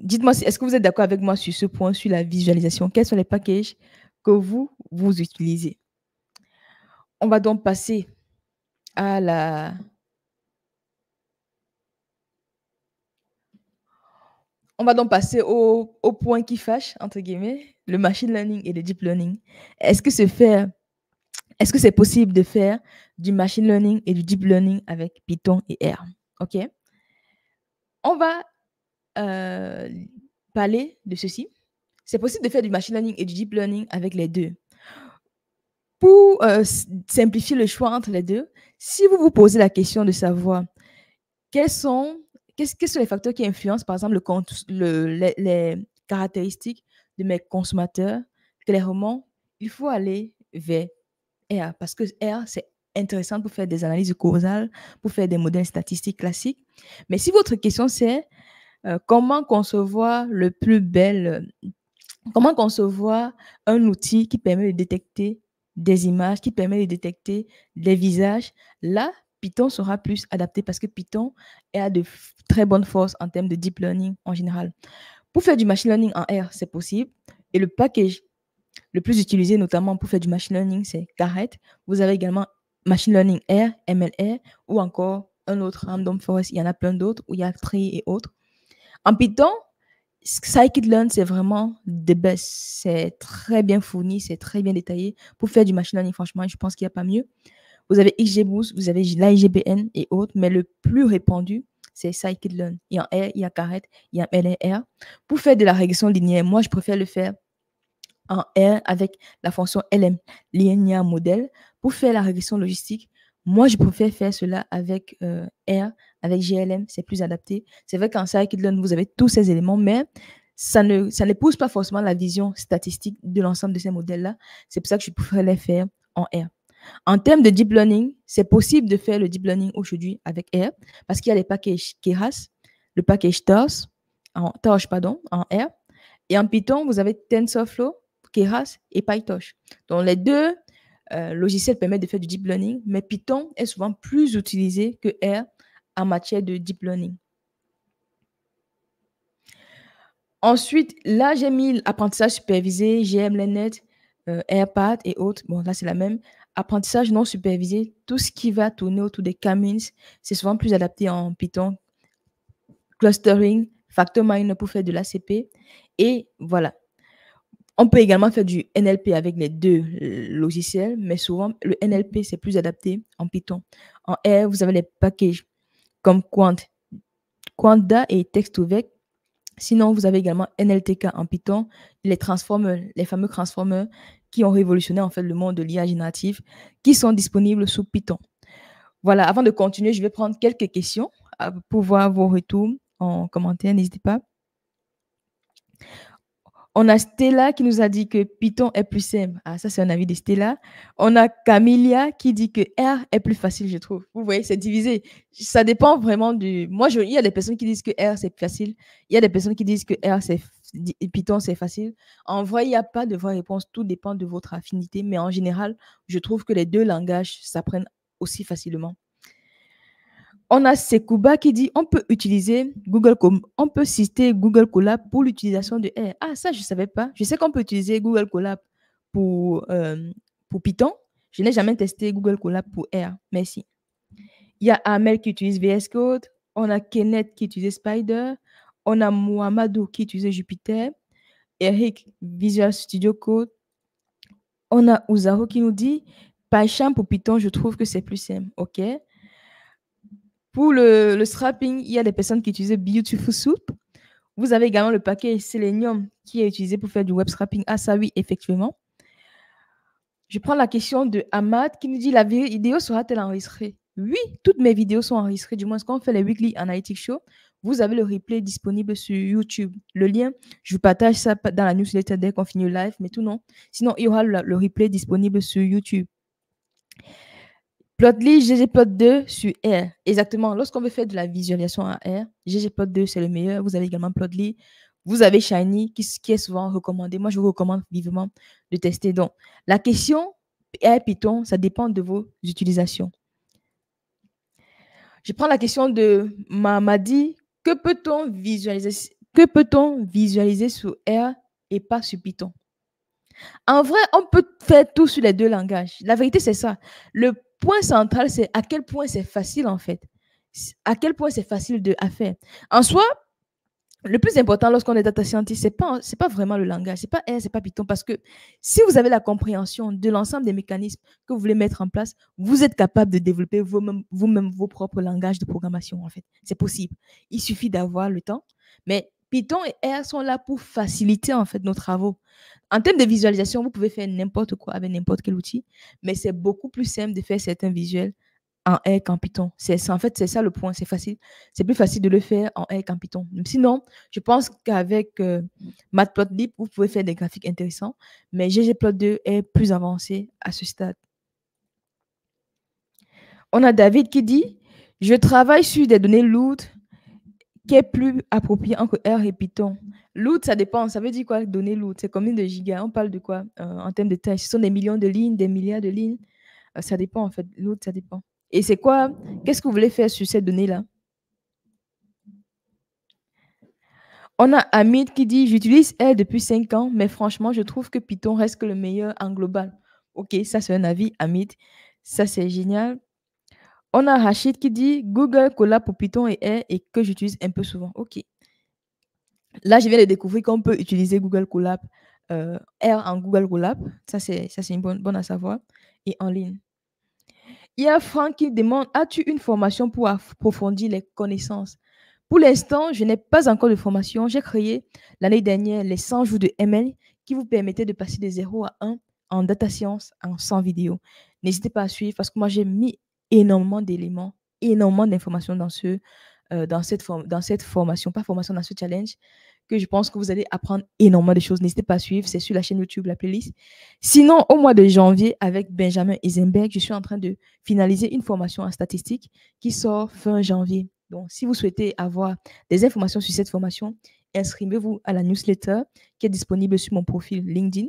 Dites-moi, est-ce que vous êtes d'accord avec moi sur ce point, sur la visualisation Quels sont les packages que vous, vous utilisez on va donc passer à la... On va donc passer au, point qui fâche, entre guillemets, le machine learning et le deep learning. Est-ce que c'est faire... Est-ce que c'est possible de faire du machine learning et du deep learning avec Python et R OK On va euh, parler de ceci. C'est possible de faire du machine learning et du deep learning avec les deux. Pour euh, simplifier le choix entre les deux, si vous vous posez la question de savoir quels sont, quels, sont les facteurs qui influencent, par exemple, les, caractéristiques de mes consommateurs, clairement, il faut aller vers R, parce que R, c'est intéressant pour faire des analyses causales, pour faire des modèles statistiques classiques. Mais si votre question, c'est euh, comment concevoir le plus bel, comment concevoir un outil qui permet de détecter des images, qui permettent de détecter des visages. Là, Python sera plus adapté parce que Python a de très bonnes forces en termes de deep learning en général. Pour faire du machine learning en R, c'est possible. Et le package le plus utilisé, notamment pour faire du machine learning, c'est caret. Vous avez également machine learning R, MLR, ou encore un autre, Random Forest. Il y en a plein d'autres, où il y a Tree et autres. En Python, Scikit Learn, c'est vraiment des best. C'est très bien fourni, c'est très bien détaillé. Pour faire du machine learning, franchement, je pense qu'il n'y a pas mieux. Vous avez XGBoost, vous avez l'IGBN et autres, mais le plus répandu, c'est Scikit-Learn. Il y a R, il y a Caret, il y a LNR. Pour faire de la régression linéaire, moi, je préfère le faire en R avec la fonction LM, linear model. Pour faire la régression logistique, moi, je préfère faire cela avec euh, R, avec GLM, c'est plus adapté. C'est vrai qu'en Scikit-Learn, vous avez tous ces éléments, mais ça ne, ça ne pousse pas forcément la vision statistique de l'ensemble de ces modèles-là. C'est pour ça que je pourrais les faire en R. En termes de deep learning, c'est possible de faire le deep learning aujourd'hui avec R parce qu'il y a les packages Keras, le package Torch, en, Torch pardon, en R. Et en Python, vous avez TensorFlow, Keras et PyTorch. Donc les deux euh, logiciels permettent de faire du deep learning, mais Python est souvent plus utilisé que R en matière de deep learning. Ensuite, là, j'ai mis apprentissage supervisé, GM, euh, AirPath et autres. Bon, là, c'est la même. Apprentissage non supervisé, tout ce qui va tourner autour des K-means, c'est souvent plus adapté en Python. Clustering, factor pour faire de l'ACP. Et voilà. On peut également faire du NLP avec les deux logiciels, mais souvent, le NLP, c'est plus adapté en Python. En R, vous avez les packages comme Quant, Quanda et TextoVec. Sinon, vous avez également NLTK en Python, les transformers, les fameux transformers qui ont révolutionné en fait le monde de l'IA générative, qui sont disponibles sous Python. Voilà, avant de continuer, je vais prendre quelques questions euh, pour voir vos retours en commentaire, n'hésitez pas. On a Stella qui nous a dit que Python est plus simple. Ah, ça, c'est un avis de Stella. On a Camilia qui dit que R est plus facile, je trouve. Vous voyez, c'est divisé. Ça dépend vraiment du. Moi, je... il y a des personnes qui disent que R, c'est facile. Il y a des personnes qui disent que R, c'est Python, c'est facile. En vrai, il n'y a pas de vraie réponse. Tout dépend de votre affinité. Mais en général, je trouve que les deux langages s'apprennent aussi facilement. On a Sekuba qui dit on peut utiliser Google Com, on peut citer Google Colab pour l'utilisation de R. Ah, ça, je ne savais pas. Je sais qu'on peut utiliser Google Colab pour, euh, pour Python. Je n'ai jamais testé Google Colab pour R. Merci. Il y a Amel qui utilise VS Code. On a Kenneth qui utilise Spider. On a Mohamedou qui utilise Jupiter Eric, Visual Studio Code. On a Uzaro qui nous dit PyCharm pour Python, je trouve que c'est plus simple. OK. Pour le, le, strapping, il y a des personnes qui utilisent Beautiful Soup. Vous avez également le paquet Selenium qui est utilisé pour faire du web strapping. Ah, ça, oui, effectivement. Je prends la question de Ahmad qui nous dit La vidéo sera-t-elle enregistrée Oui, toutes mes vidéos sont enregistrées, du moins quand on fait les Weekly Analytics Show. Vous avez le replay disponible sur YouTube. Le lien, je vous partage ça dans la newsletter dès qu'on finit le live, mais tout non. Sinon, il y aura le replay disponible sur YouTube. Plotly, ggplot2 sur R. Exactement. Lorsqu'on veut faire de la visualisation à R, ggplot2, c'est le meilleur. Vous avez également Plotly. Vous avez Shiny, qui, qui, est souvent recommandé. Moi, je vous recommande vivement de tester. Donc, la question R Python, ça dépend de vos utilisations. Je prends la question de Mamadi. Que peut-on visualiser, que peut-on visualiser sur R et pas sur Python en vrai, on peut faire tout sur les deux langages. La vérité, c'est ça. Le point central, c'est à quel point c'est facile, en fait. À quel point c'est facile de, à faire. En soi, le plus important lorsqu'on est data scientist, c'est pas pas vraiment le langage, c'est pas R, c'est pas Python, parce que si vous avez la compréhension de l'ensemble des mécanismes que vous voulez mettre en place, vous êtes capable de développer vous-même vos propres langages de programmation en fait. C'est possible. Il suffit d'avoir le temps. Mais Python et R sont là pour faciliter en fait nos travaux. En termes de visualisation, vous pouvez faire n'importe quoi avec n'importe quel outil, mais c'est beaucoup plus simple de faire certains visuels en R qu'en Python. C'est, en fait, c'est ça le point, c'est facile. C'est plus facile de le faire en R qu'en Python. Sinon, je pense qu'avec euh, Matplotlib, vous pouvez faire des graphiques intéressants, mais ggplot2 est plus avancé à ce stade. On a David qui dit, je travaille sur des données lourdes qui est plus approprié entre R et Python L'autre ça dépend. Ça veut dire quoi donner l'autre C'est combien de gigas On parle de quoi euh, en termes de taille Ce sont des millions de lignes, des milliards de lignes euh, Ça dépend en fait. L'autre ça dépend. Et c'est quoi Qu'est-ce que vous voulez faire sur ces données-là On a Amit qui dit J'utilise R depuis 5 ans, mais franchement, je trouve que Python reste le meilleur en global. Ok, ça c'est un avis, Amit. Ça c'est génial. On a Rachid qui dit Google collab pour Python et R et que j'utilise un peu souvent. OK. Là, je viens de découvrir qu'on peut utiliser Google Colab, euh, R en Google Colab. Ça, c'est une bonne, bonne à savoir. Et en ligne. Il y a Franck qui demande As-tu une formation pour approfondir les connaissances Pour l'instant, je n'ai pas encore de formation. J'ai créé l'année dernière les 100 jours de ML qui vous permettaient de passer de 0 à 1 en data science en 100 vidéos. N'hésitez pas à suivre parce que moi, j'ai mis énormément d'éléments, énormément d'informations dans, ce, euh, dans, cette dans cette formation, pas formation, dans ce challenge, que je pense que vous allez apprendre énormément de choses. N'hésitez pas à suivre, c'est sur la chaîne YouTube, la playlist. Sinon, au mois de janvier, avec Benjamin Eisenberg, je suis en train de finaliser une formation en statistique qui sort fin janvier. Donc, si vous souhaitez avoir des informations sur cette formation, inscrivez-vous à la newsletter qui est disponible sur mon profil LinkedIn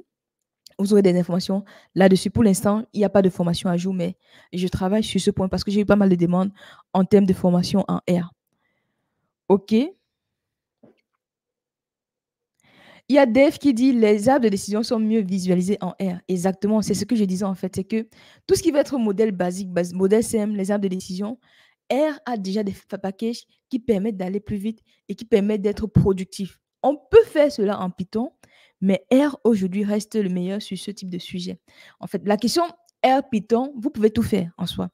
vous aurez des informations là-dessus. Pour l'instant, il n'y a pas de formation à jour, mais je travaille sur ce point parce que j'ai eu pas mal de demandes en termes de formation en R. OK. Il y a Dev qui dit les arbres de décision sont mieux visualisés en R. Exactement, c'est ce que je disais en fait, c'est que tout ce qui va être modèle basique, modèle CM, les arbres de décision, R a déjà des packages qui permettent d'aller plus vite et qui permettent d'être productif. On peut faire cela en Python, mais R aujourd'hui reste le meilleur sur ce type de sujet. En fait, la question R Python, vous pouvez tout faire en soi.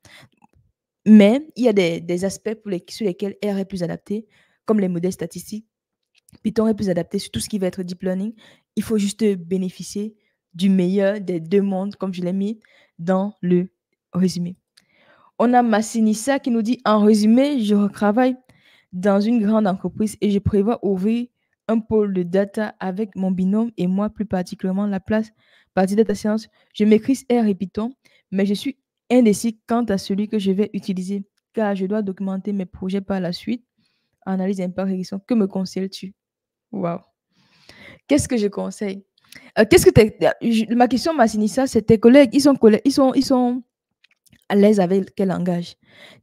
Mais il y a des, aspects sur lesquels R est plus adapté, comme les modèles statistiques. Python est plus adapté sur tout ce qui va être deep learning. Il faut juste bénéficier du meilleur des deux mondes, comme je l'ai mis dans le résumé. On a Massinissa qui nous dit En résumé, je travaille dans une grande entreprise et je prévois ouvrir un pôle de data avec mon binôme et moi plus particulièrement la place partie data science. Je maîtrise R et Python, mais je suis indécis quant à celui que je vais utiliser car je dois documenter mes projets par la suite. Analyse, impact, régression, que me conseilles-tu Waouh Qu'est-ce que je conseille euh, Qu'est-ce que euh, Ma question, m'a ça c'est tes collègues, ils sont, collègues, ils sont, ils sont à l'aise avec quel langage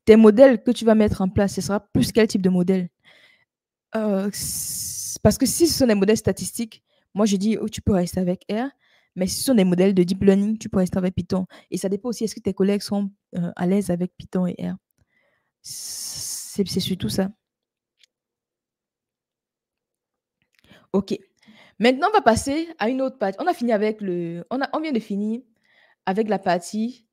Tes modèles que tu vas mettre en place, ce sera plus quel type de modèle euh, parce que si ce sont des modèles statistiques, moi je dis, oh, tu peux rester avec R, mais si ce sont des modèles de deep learning, tu peux rester avec Python. Et ça dépend aussi, est-ce que tes collègues sont euh, à l'aise avec Python et R C'est surtout ça. OK. Maintenant, on va passer à une autre partie. On a fini avec le. On, a, vient de finir avec la partie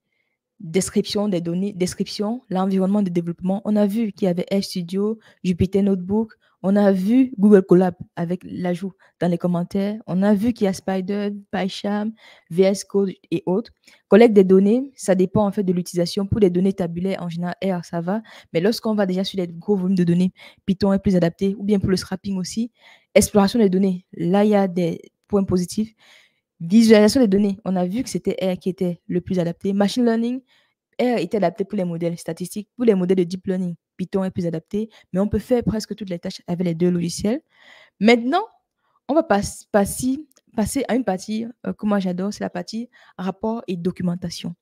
description des données, description, l'environnement de développement. On a vu qu'il y avait Studio, Jupyter Notebook, on a vu Google Collab avec l'ajout dans les commentaires. On a vu qu'il y a Spider, PyCharm, VS Code et autres. Collecte des données, ça dépend en fait de l'utilisation. Pour les données tabulaires, en général, R, ça va. Mais lorsqu'on va déjà sur les gros volumes de données, Python est plus adapté, ou bien pour le scrapping aussi. Exploration des données, là, il y a des points positifs. Visualisation des données, on a vu que c'était R qui était le plus adapté. Machine learning, R était adapté pour les modèles statistiques, pour les modèles de deep learning. Python est plus adapté, mais on peut faire presque toutes les tâches avec les deux logiciels. Maintenant, on va passer à une partie euh, que moi j'adore, c'est la partie rapport et documentation.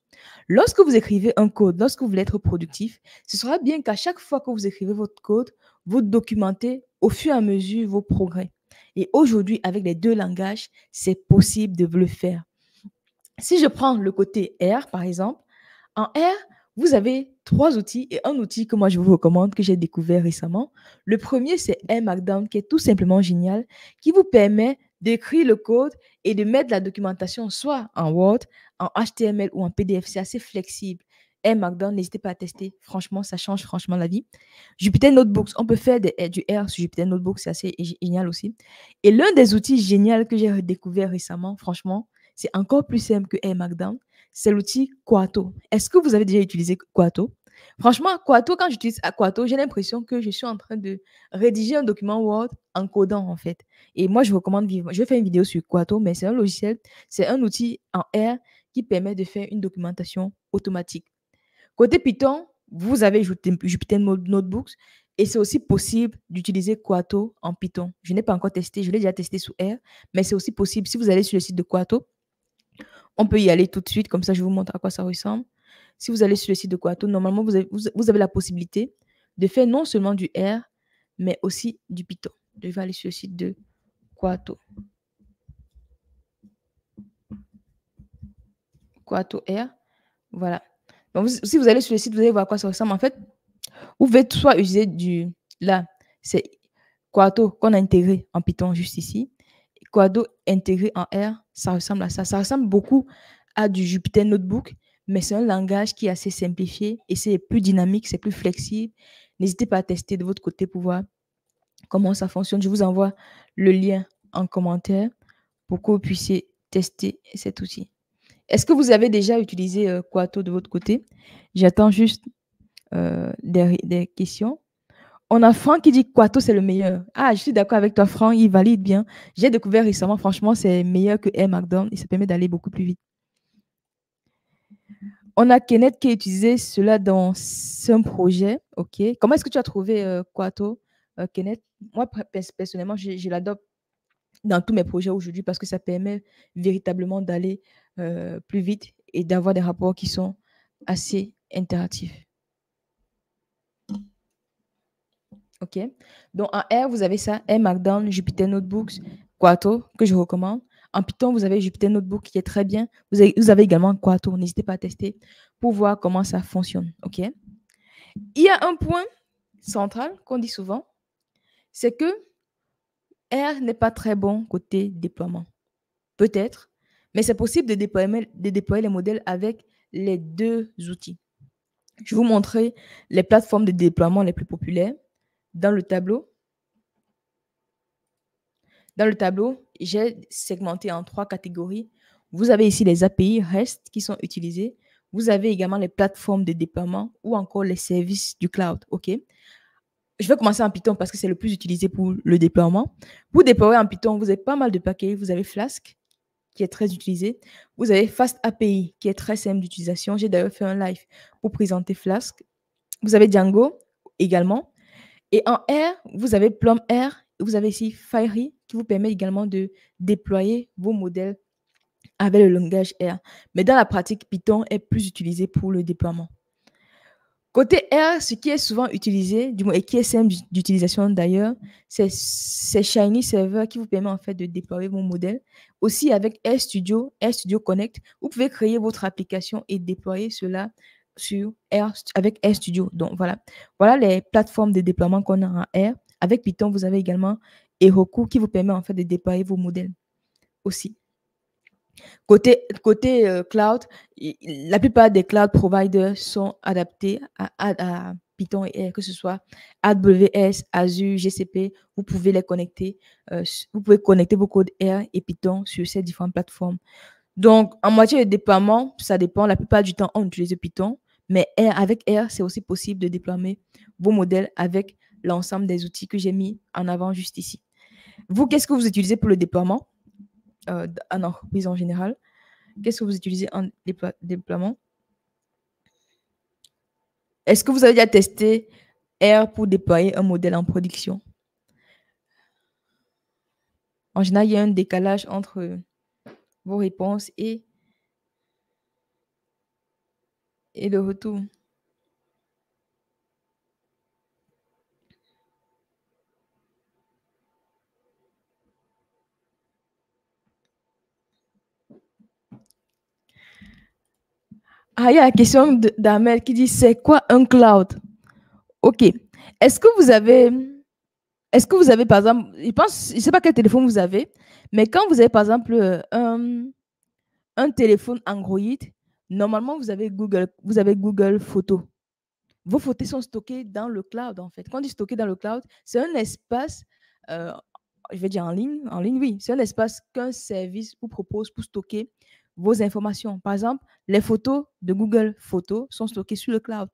Lorsque vous écrivez un code, lorsque vous voulez être productif, ce sera bien qu'à chaque fois que vous écrivez votre code, vous documentez au fur et à mesure vos progrès. Et aujourd'hui, avec les deux langages, c'est possible de le faire. Si je prends le côté R, par exemple, en R, vous avez trois outils et un outil que moi je vous recommande, que j'ai découvert récemment. Le premier, c'est un Markdown qui est tout simplement génial, qui vous permet d'écrire le code et de mettre la documentation soit en Word, en HTML ou en PDF. C'est assez flexible. Un Markdown, n'hésitez pas à tester. Franchement, ça change franchement la vie. Jupyter Notebooks, on peut faire des, du R sur Jupyter Notebooks, c'est assez génial aussi. Et l'un des outils géniaux que j'ai découvert récemment, franchement, c'est encore plus simple que m Markdown, c'est l'outil Quato. Est-ce que vous avez déjà utilisé Quato Franchement, Quato, quand j'utilise Quato, j'ai l'impression que je suis en train de rédiger un document Word en codant, en fait. Et moi, je recommande vivement. Je faire une vidéo sur Quato, mais c'est un logiciel, c'est un outil en R qui permet de faire une documentation automatique. Côté Python, vous avez Jupyter Notebooks et c'est aussi possible d'utiliser Quato en Python. Je n'ai pas encore testé, je l'ai déjà testé sous R, mais c'est aussi possible si vous allez sur le site de Quato, on peut y aller tout de suite, comme ça je vous montre à quoi ça ressemble. Si vous allez sur le site de Quato, normalement, vous avez, la possibilité de faire non seulement du R, mais aussi du Python. Je vais aller sur le site de Quato. Quato R. Voilà. si vous allez sur le site, vous allez voir à quoi ça ressemble. En fait, vous pouvez soit utiliser du. Là, c'est Quato qu'on a intégré en Python juste ici. Quado intégré en R, ça ressemble à ça. Ça ressemble beaucoup à du Jupyter Notebook, mais c'est un langage qui est assez simplifié et c'est plus dynamique, c'est plus flexible. N'hésitez pas à tester de votre côté pour voir comment ça fonctionne. Je vous envoie le lien en commentaire pour que vous puissiez tester cet outil. Est-ce que vous avez déjà utilisé euh, Quado de votre côté J'attends juste euh, des questions on a Franck qui dit Quato, c'est le meilleur. Ah, je suis d'accord avec toi, Franck, il valide bien. J'ai découvert récemment, franchement, c'est meilleur que Air McDonald's. et ça permet d'aller beaucoup plus vite. On a Kenneth qui a utilisé cela dans son projet. OK. Comment est-ce que tu as trouvé Quato, euh, euh, Kenneth Moi, personnellement, je, l'adopte dans tous mes projets aujourd'hui parce que ça permet véritablement d'aller euh, plus vite et d'avoir des rapports qui sont assez interactifs. OK Donc, en R, vous avez ça, R Markdown, Jupyter Notebooks, Quarto, que je recommande. En Python, vous avez Jupyter Notebook qui est très bien. Vous avez, également Quarto. N'hésitez pas à tester pour voir comment ça fonctionne. OK Il y a un point central qu'on dit souvent, c'est que R n'est pas très bon côté déploiement. Peut-être, mais c'est possible de déployer, de déployer les modèles avec les deux outils. Je vais vous montrer les plateformes de déploiement les plus populaires dans le tableau, dans le tableau, j'ai segmenté en trois catégories. Vous avez ici les API REST qui sont utilisés. Vous avez également les plateformes de déploiement ou encore les services du cloud. OK Je vais commencer en Python parce que c'est le plus utilisé pour le déploiement. Pour déployer en Python, vous avez pas mal de paquets. Vous avez Flask qui est très utilisé. Vous avez Fast API qui est très simple d'utilisation. J'ai d'ailleurs fait un live pour présenter Flask. Vous avez Django également. Et en R, vous avez Plum R, vous avez ici Fiery qui vous permet également de déployer vos modèles avec le langage R. Mais dans la pratique, Python est plus utilisé pour le déploiement. Côté R, ce qui est souvent utilisé, du moins et qui est simple d'utilisation d'ailleurs, c'est Shiny Server qui vous permet en fait de déployer vos modèles. Aussi avec RStudio, RStudio Connect, vous pouvez créer votre application et déployer cela sur R avec RStudio. Donc voilà, voilà les plateformes de déploiement qu'on a en R. Avec Python, vous avez également Heroku qui vous permet en fait de déployer vos modèles aussi. Côté, côté euh, cloud, la plupart des cloud providers sont adaptés à, à, Python et R, que ce soit AWS, Azure, GCP, vous pouvez les connecter. Euh, vous pouvez connecter vos codes R et Python sur ces différentes plateformes. Donc, en matière de déploiement, ça dépend. La plupart du temps, on utilise Python. Mais avec R, c'est aussi possible de déployer vos modèles avec l'ensemble des outils que j'ai mis en avant juste ici. Vous, qu'est-ce que vous utilisez pour le déploiement euh, en entreprise en général Qu'est-ce que vous utilisez en déploiement Est-ce que vous avez déjà testé R pour déployer un modèle en production En général, il y a un décalage entre vos réponses et et le retour. Ah, il y a la question d'Amel qui dit c'est quoi un cloud Ok. Est-ce que vous avez. Est-ce que vous avez, par exemple, je pense, je ne sais pas quel téléphone vous avez, mais quand vous avez, par exemple, euh, un, un téléphone Android, Normalement, vous avez Google, vous avez Google Photos. Vos photos sont stockées dans le cloud, en fait. Quand on dit stocké dans le cloud, c'est un espace, euh, je vais dire en ligne, en ligne, oui, c'est un espace qu'un service vous propose pour stocker vos informations. Par exemple, les photos de Google Photos sont stockées sur le cloud.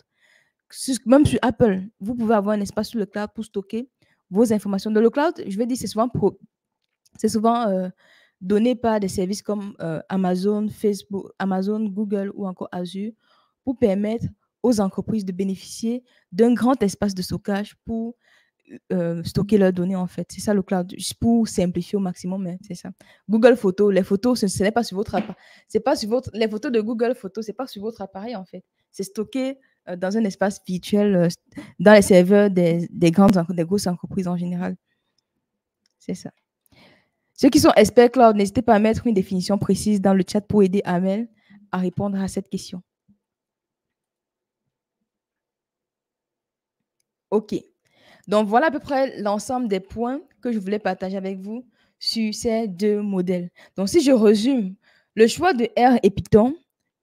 Même sur Apple, vous pouvez avoir un espace sur le cloud pour stocker vos informations. Dans le cloud, je vais dire, c'est souvent, souvent euh, Donner par des services comme euh, Amazon, Facebook, Amazon, Google ou encore Azure pour permettre aux entreprises de bénéficier d'un grand espace de stockage pour euh, euh, stocker leurs données en fait. C'est ça le cloud, juste pour simplifier au maximum, hein, c'est ça. Google Photos, les photos, ce, n'est pas sur votre appareil. C'est pas sur votre, les photos de Google Photos, c'est pas sur votre appareil en fait. C'est stocké dans un espace virtuel, dans les serveurs des, des grandes, des grosses entreprises en général. C'est ça. Ceux qui sont experts cloud, n'hésitez pas à mettre une définition précise dans le chat pour aider Amel à répondre à cette question. OK. Donc voilà à peu près l'ensemble des points que je voulais partager avec vous sur ces deux modèles. Donc si je résume, le choix de R et Python,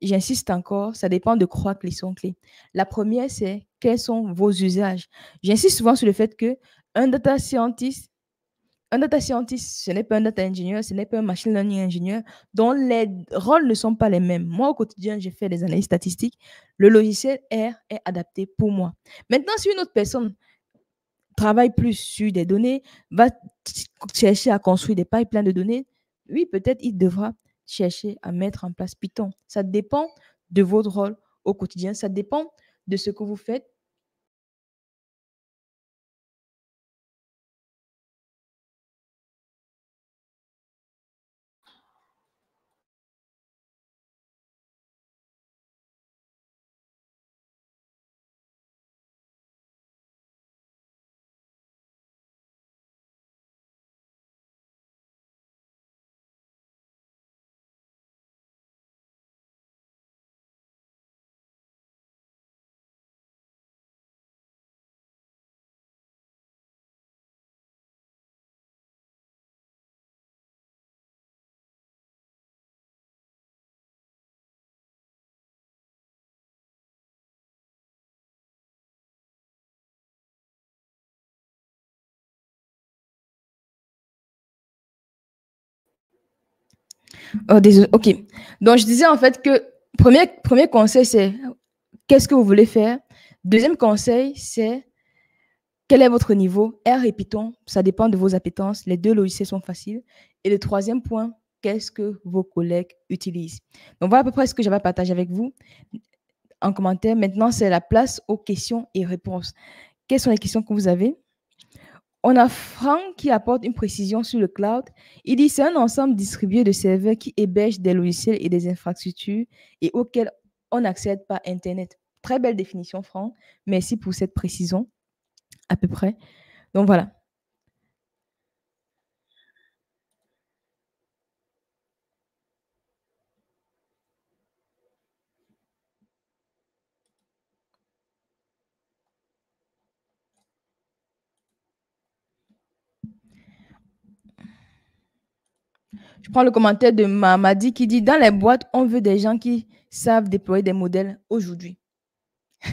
j'insiste encore, ça dépend de trois sont clés. La première, c'est quels sont vos usages. J'insiste souvent sur le fait que un data scientist un data scientist, ce n'est pas un data ingénieur, ce n'est pas un machine learning ingénieur, dont les rôles ne sont pas les mêmes. Moi, au quotidien, j'ai fait des analyses statistiques. Le logiciel R est adapté pour moi. Maintenant, si une autre personne travaille plus sur des données, va chercher à construire des pipelines de données, oui, peut-être il devra chercher à mettre en place Python. Ça dépend de votre rôle au quotidien, ça dépend de ce que vous faites Oh, OK. Donc, je disais en fait que premier, premier conseil, c'est qu'est-ce que vous voulez faire. Deuxième conseil, c'est quel est votre niveau R et Python, ça dépend de vos appétences. Les deux logiciels sont faciles. Et le troisième point, qu'est-ce que vos collègues utilisent. Donc voilà à peu près ce que j'avais partagé partager avec vous en commentaire. Maintenant, c'est la place aux questions et réponses. Quelles sont les questions que vous avez on a Franck qui apporte une précision sur le cloud. Il dit c'est un ensemble distribué de serveurs qui hébergent des logiciels et des infrastructures et auxquels on accède par Internet. Très belle définition, Franck. Merci pour cette précision, à peu près. Donc voilà. le commentaire de Mamadi qui dit Dans les boîtes, on veut des gens qui savent déployer des modèles aujourd'hui.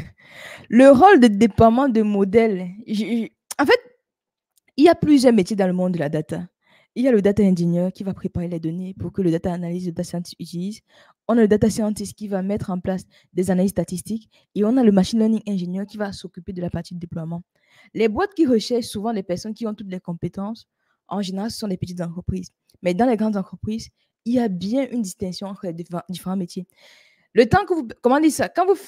le rôle de déploiement de modèles, en fait, il y a plusieurs métiers dans le monde de la data. Il y a le data engineer qui va préparer les données pour que le data analyst, le data scientist utilise. On a le data scientist qui va mettre en place des analyses statistiques. Et on a le machine learning engineer qui va s'occuper de la partie de déploiement. Les boîtes qui recherchent souvent les personnes qui ont toutes les compétences, en général, ce sont les petites entreprises. Mais dans les grandes entreprises, il y a bien une distinction entre les différents métiers. Le temps que vous. Comment dire ça Quand vous.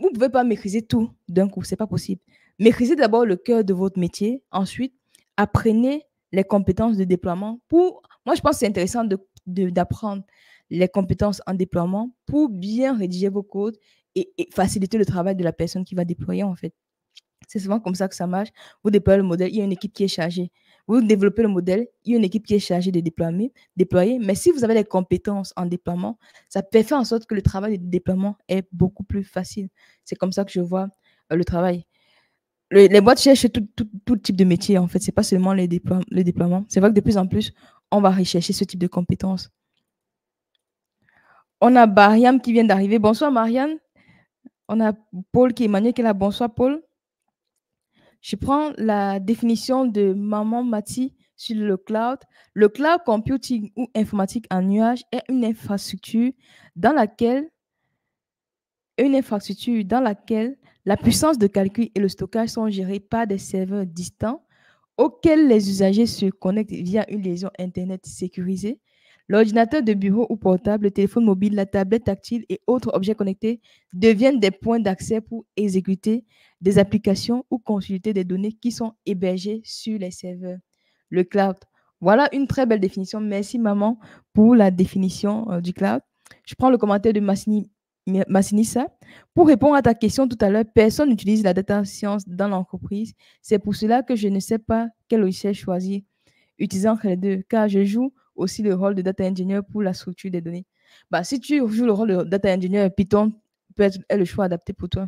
Vous ne pouvez pas maîtriser tout d'un coup, ce n'est pas possible. Maîtrisez d'abord le cœur de votre métier. Ensuite, apprenez les compétences de déploiement. Pour, moi, je pense que c'est intéressant d'apprendre de, les compétences en déploiement pour bien rédiger vos codes et, et faciliter le travail de la personne qui va déployer, en fait. C'est souvent comme ça que ça marche. Vous déployez le modèle, il y a une équipe qui est chargée. Vous développez le modèle, il y a une équipe qui est chargée de déployer, déployer, mais si vous avez des compétences en déploiement, ça peut faire en sorte que le travail de déploiement est beaucoup plus facile. C'est comme ça que je vois euh, le travail. les boîtes cherchent tout, type de métier, en fait. Ce n'est pas seulement les le déploiement. C'est vrai que de plus en plus, on va rechercher ce type de compétences. On a Mariam qui vient d'arriver. Bonsoir, Marianne. On a Paul qui est Emmanuel qui est là. Bonsoir, Paul. Je prends la définition de Maman Mati sur le cloud. Le cloud computing ou informatique en nuage est une infrastructure dans laquelle une infrastructure dans laquelle la puissance de calcul et le stockage sont gérés par des serveurs distants auxquels les usagers se connectent via une liaison Internet sécurisée L'ordinateur de bureau ou portable, le téléphone mobile, la tablette tactile et autres objets connectés deviennent des points d'accès pour exécuter des applications ou consulter des données qui sont hébergées sur les serveurs. Le cloud. Voilà une très belle définition. Merci maman pour la définition euh, du cloud. Je prends le commentaire de Massinissa. Pour répondre à ta question tout à l'heure, personne n'utilise la data science dans l'entreprise. C'est pour cela que je ne sais pas quel logiciel choisir utilisant les deux, car je joue aussi le rôle de data engineer pour la structure des données. Bah, si tu joues le rôle de data engineer, Python peut être est le choix adapté pour toi.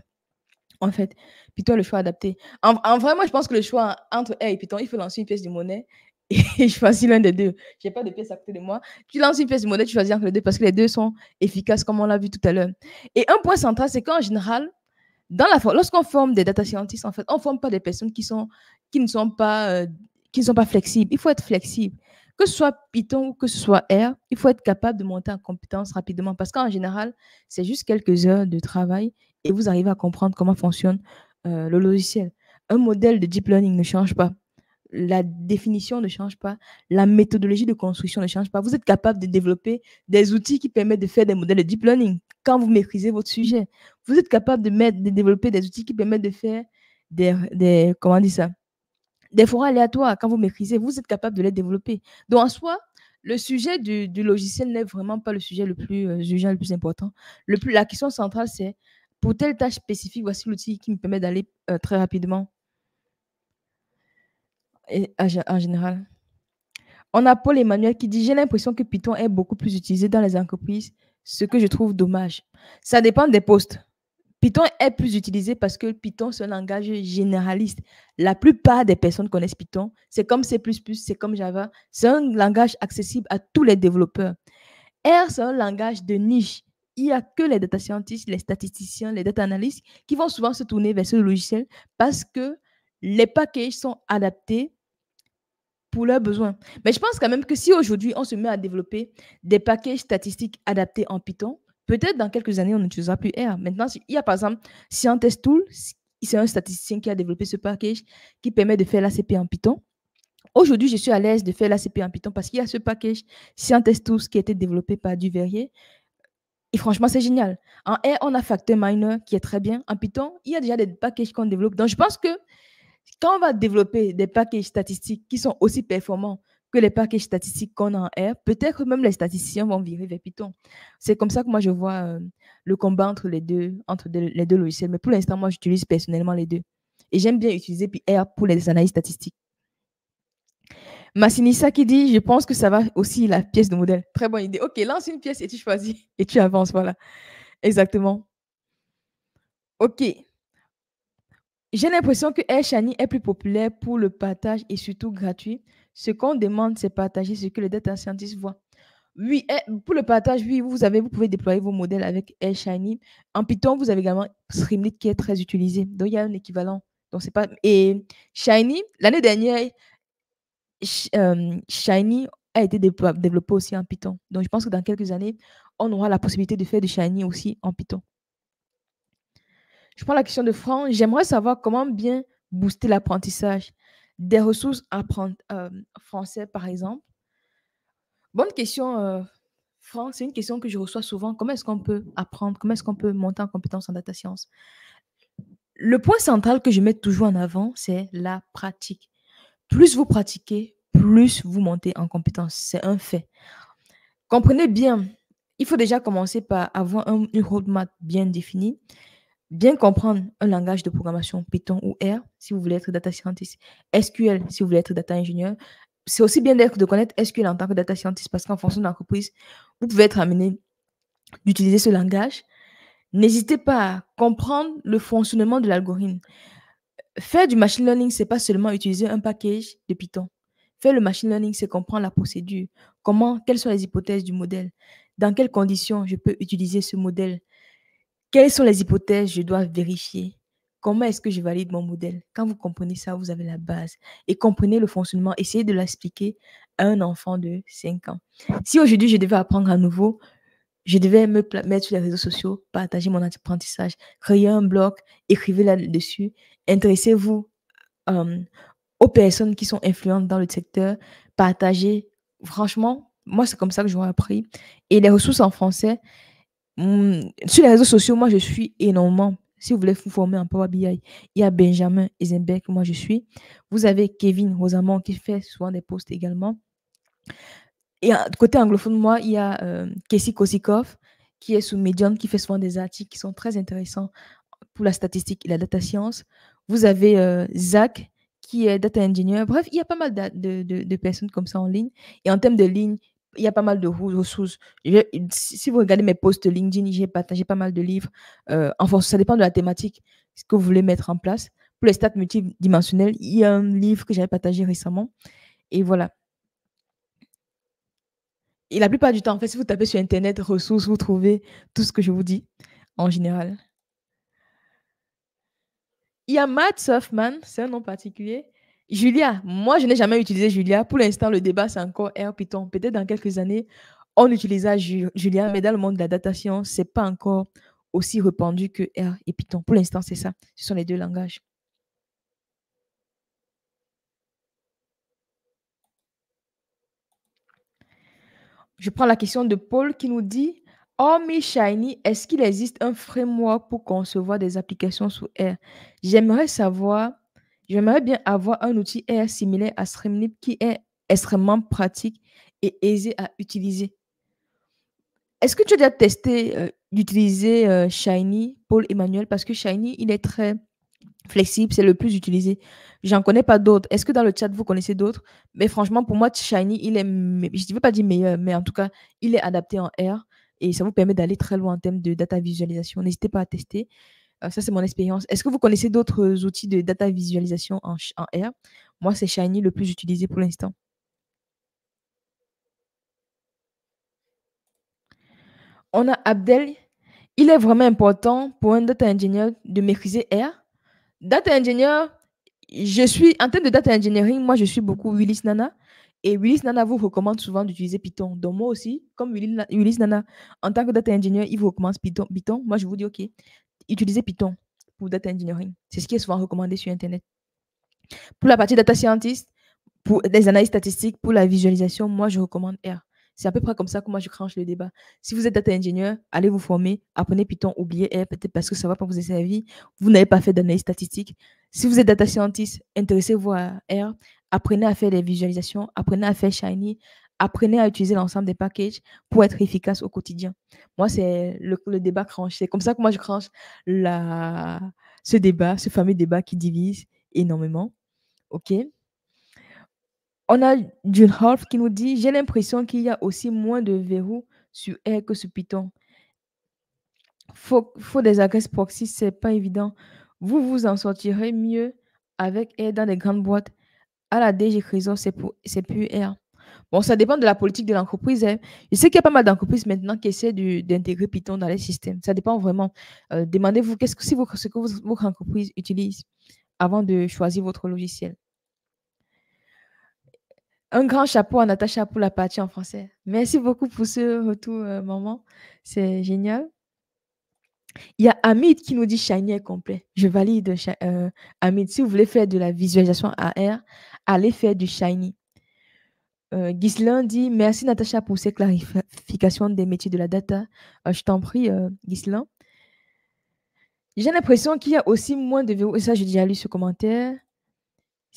En fait, Python est le choix adapté. En, vrai, moi, je pense que le choix entre R et Python, il faut lancer une pièce de monnaie et je choisis l'un des deux. Je n'ai pas de pièce à côté de moi. Tu lances une pièce de monnaie, tu choisis entre les deux parce que les deux sont efficaces, comme on l'a vu tout à l'heure. Et un point central, c'est qu'en général, dans la lorsqu'on forme des data scientists, en fait, on ne forme pas des personnes qui, sont, qui ne sont pas. Euh, qui ne sont pas flexibles. Il faut être flexible. Que ce soit Python ou que ce soit R, il faut être capable de monter en compétence rapidement parce qu'en général, c'est juste quelques heures de travail et vous arrivez à comprendre comment fonctionne euh, le logiciel. Un modèle de deep learning ne change pas. La définition ne change pas. La méthodologie de construction ne change pas. Vous êtes capable de développer des outils qui permettent de faire des modèles de deep learning quand vous maîtrisez votre sujet. Vous êtes capable de, mettre, de développer des outils qui permettent de faire des, des comment on dit ça, des forêts aléatoires, quand vous maîtrisez, vous êtes capable de les développer. Donc, en soi, le sujet du, logiciel n'est vraiment pas le sujet le plus urgent, euh, le plus important. Le la question centrale, c'est pour telle tâche spécifique, voici l'outil qui me permet d'aller euh, très rapidement et, en général. On a Paul Emmanuel qui dit J'ai l'impression que Python est beaucoup plus utilisé dans les entreprises, ce que je trouve dommage. Ça dépend des postes. Python est plus utilisé parce que Python, c'est un langage généraliste. La plupart des personnes connaissent Python. C'est comme C, c'est comme Java. C'est un langage accessible à tous les développeurs. R, c'est un langage de niche. Il n'y a que les data scientists, les statisticiens, les data analysts qui vont souvent se tourner vers ce logiciel parce que les packages sont adaptés pour leurs besoins. Mais je pense quand même que si aujourd'hui on se met à développer des packages statistiques adaptés en Python, Peut-être dans quelques années, on n'utilisera plus R. Maintenant, il y a par exemple Sci-Test Tools. c'est un statisticien qui a développé ce package qui permet de faire l'ACP en Python. Aujourd'hui, je suis à l'aise de faire l'ACP en Python parce qu'il y a ce package Scientist Tools qui a été développé par Duverrier. Et franchement, c'est génial. En R, on a Factor Miner qui est très bien. En Python, il y a déjà des packages qu'on développe. Donc, je pense que quand on va développer des packages statistiques qui sont aussi performants que les paquets statistiques qu'on a en R. Peut-être même les statisticiens vont virer vers Python. C'est comme ça que moi, je vois euh, le combat entre les deux, entre les deux logiciels. Mais pour l'instant, moi, j'utilise personnellement les deux. Et j'aime bien utiliser R pour les analyses statistiques. Massinissa qui dit, je pense que ça va aussi la pièce de modèle. Très bonne idée. Ok, lance une pièce et tu choisis et tu avances. Voilà. Exactement. Ok. J'ai l'impression que r Shani est plus populaire pour le partage et surtout gratuit. Ce qu'on demande, c'est partager ce que le data scientist voit. Oui, eh, pour le partage, oui, vous avez, vous pouvez déployer vos modèles avec Shiny. En Python, vous avez également Streamlit qui est très utilisé. Donc, il y a un équivalent. Donc, c'est pas... Et Shiny, l'année dernière, euh, Shiny a été développé aussi en Python. Donc, je pense que dans quelques années, on aura la possibilité de faire du Shiny aussi en Python. Je prends la question de Franck. J'aimerais savoir comment bien booster l'apprentissage des ressources apprendre euh, français, par exemple Bonne question, euh, Franck. C'est une question que je reçois souvent. Comment est-ce qu'on peut apprendre Comment est-ce qu'on peut monter en compétence en data science Le point central que je mets toujours en avant, c'est la pratique. Plus vous pratiquez, plus vous montez en compétence. C'est un fait. Comprenez bien, il faut déjà commencer par avoir un, une roadmap bien définie bien comprendre un langage de programmation Python ou R si vous voulez être data scientist, SQL si vous voulez être data engineer. C'est aussi bien de connaître SQL en tant que data scientist parce qu'en fonction de l'entreprise, vous pouvez être amené d'utiliser ce langage. N'hésitez pas à comprendre le fonctionnement de l'algorithme. Faire du machine learning, ce n'est pas seulement utiliser un package de Python. Faire le machine learning, c'est comprendre la procédure, comment, quelles sont les hypothèses du modèle, dans quelles conditions je peux utiliser ce modèle, quelles sont les hypothèses que je dois vérifier Comment est-ce que je valide mon modèle Quand vous comprenez ça, vous avez la base. Et comprenez le fonctionnement. Essayez de l'expliquer à un enfant de 5 ans. Si aujourd'hui, je devais apprendre à nouveau, je devais me mettre sur les réseaux sociaux, partager mon apprentissage, créer un blog, écrivez là-dessus. Intéressez-vous euh, aux personnes qui sont influentes dans le secteur. Partagez. Franchement, moi, c'est comme ça que j'aurais appris. Et les ressources en français, Mm, sur les réseaux sociaux, moi, je suis énormément. Si vous voulez vous former en Power BI, il y a Benjamin Eisenberg, moi je suis. Vous avez Kevin Rosamond qui fait souvent des posts également. Et côté anglophone, moi, il y a Casey euh, Kosikov qui est sous Medium, qui fait souvent des articles qui sont très intéressants pour la statistique et la data science. Vous avez Zac euh, Zach qui est data engineer. Bref, il y a pas mal de, de, personnes comme ça en ligne. Et en termes de ligne, il y a pas mal de ressources. si vous regardez mes posts LinkedIn, j'ai partagé pas mal de livres. Euh, enfin, ça dépend de la thématique, ce que vous voulez mettre en place. Pour les stats multidimensionnelles, il y a un livre que j'avais partagé récemment. Et voilà. Et la plupart du temps, en fait, si vous tapez sur Internet ressources, vous trouvez tout ce que je vous dis en général. Il y a Matt Sofman, c'est un nom particulier. Julia, moi, je n'ai jamais utilisé Julia. Pour l'instant, le débat, c'est encore R Python. Peut-être dans quelques années, on utilisera Julia, mais dans le monde de la datation, ce n'est pas encore aussi répandu que R et Python. Pour l'instant, c'est ça. Ce sont les deux langages. Je prends la question de Paul qui nous dit Hormis oh, Shiny, est-ce qu'il existe un framework pour concevoir des applications sous R J'aimerais savoir J'aimerais bien avoir un outil R similaire à Streamlib qui est extrêmement pratique et aisé à utiliser. Est-ce que tu as déjà testé euh, d'utiliser euh, Shiny, Paul Emmanuel Parce que Shiny, il est très flexible, c'est le plus utilisé. J'en connais pas d'autres. Est-ce que dans le chat, vous connaissez d'autres Mais franchement, pour moi, Shiny, il est, je ne veux pas dire meilleur, mais en tout cas, il est adapté en R et ça vous permet d'aller très loin en termes de data visualisation. N'hésitez pas à tester. Euh, ça, c'est mon expérience. Est-ce que vous connaissez d'autres outils de data visualisation en, en R Moi, c'est Shiny le plus utilisé pour l'instant. On a Abdel. Il est vraiment important pour un data engineer de maîtriser R. Data engineer, je suis en termes de data engineering, moi je suis beaucoup Willis Nana. Et Willis Nana vous recommande souvent d'utiliser Python. Donc moi aussi, comme Willis Nana, en tant que data engineer, il vous recommande Python. Python moi je vous dis, OK, utilisez Python pour data engineering. C'est ce qui est souvent recommandé sur Internet. Pour la partie data scientist, pour des analyses statistiques, pour la visualisation, moi, je recommande R. C'est à peu près comme ça que moi, je cranche le débat. Si vous êtes data Engineer allez vous former, apprenez Python, oubliez R, peut-être parce que ça ne va pas vous servir Vous n'avez pas fait d'analyse statistique. Si vous êtes data scientist, intéressez-vous à R, apprenez à faire des visualisations, apprenez à faire Shiny, apprenez à utiliser l'ensemble des packages pour être efficace au quotidien. Moi, c'est le, débat cranche. C'est comme ça que moi, je cranche ce débat, ce fameux débat qui divise énormément. OK On a June Half qui nous dit J'ai l'impression qu'il y a aussi moins de verrous sur R que sur Python. Faut, faut des adresses proxy, c'est pas évident. Vous vous en sortirez mieux avec R dans les grandes boîtes. À la DG ce c'est plus R. Bon, ça dépend de la politique de l'entreprise. Hein. Je sais qu'il y a pas mal d'entreprises maintenant qui essaient d'intégrer Python dans les systèmes. Ça dépend vraiment. Euh, demandez-vous qu'est-ce que ce que votre, entreprise utilise avant de choisir votre logiciel. Un grand chapeau à Natacha pour la partie en français. Merci beaucoup pour ce retour, euh, maman. C'est génial. Il y a Amid qui nous dit Shiny est complet. Je valide euh, Si vous voulez faire de la visualisation AR, allez faire du Shiny. Euh, Ghislain dit Merci Natacha pour ces clarifications des métiers de la data. Euh, je t'en prie, euh, Ghislain. J'ai l'impression qu'il y a aussi moins de ça, j'ai déjà lu ce commentaire.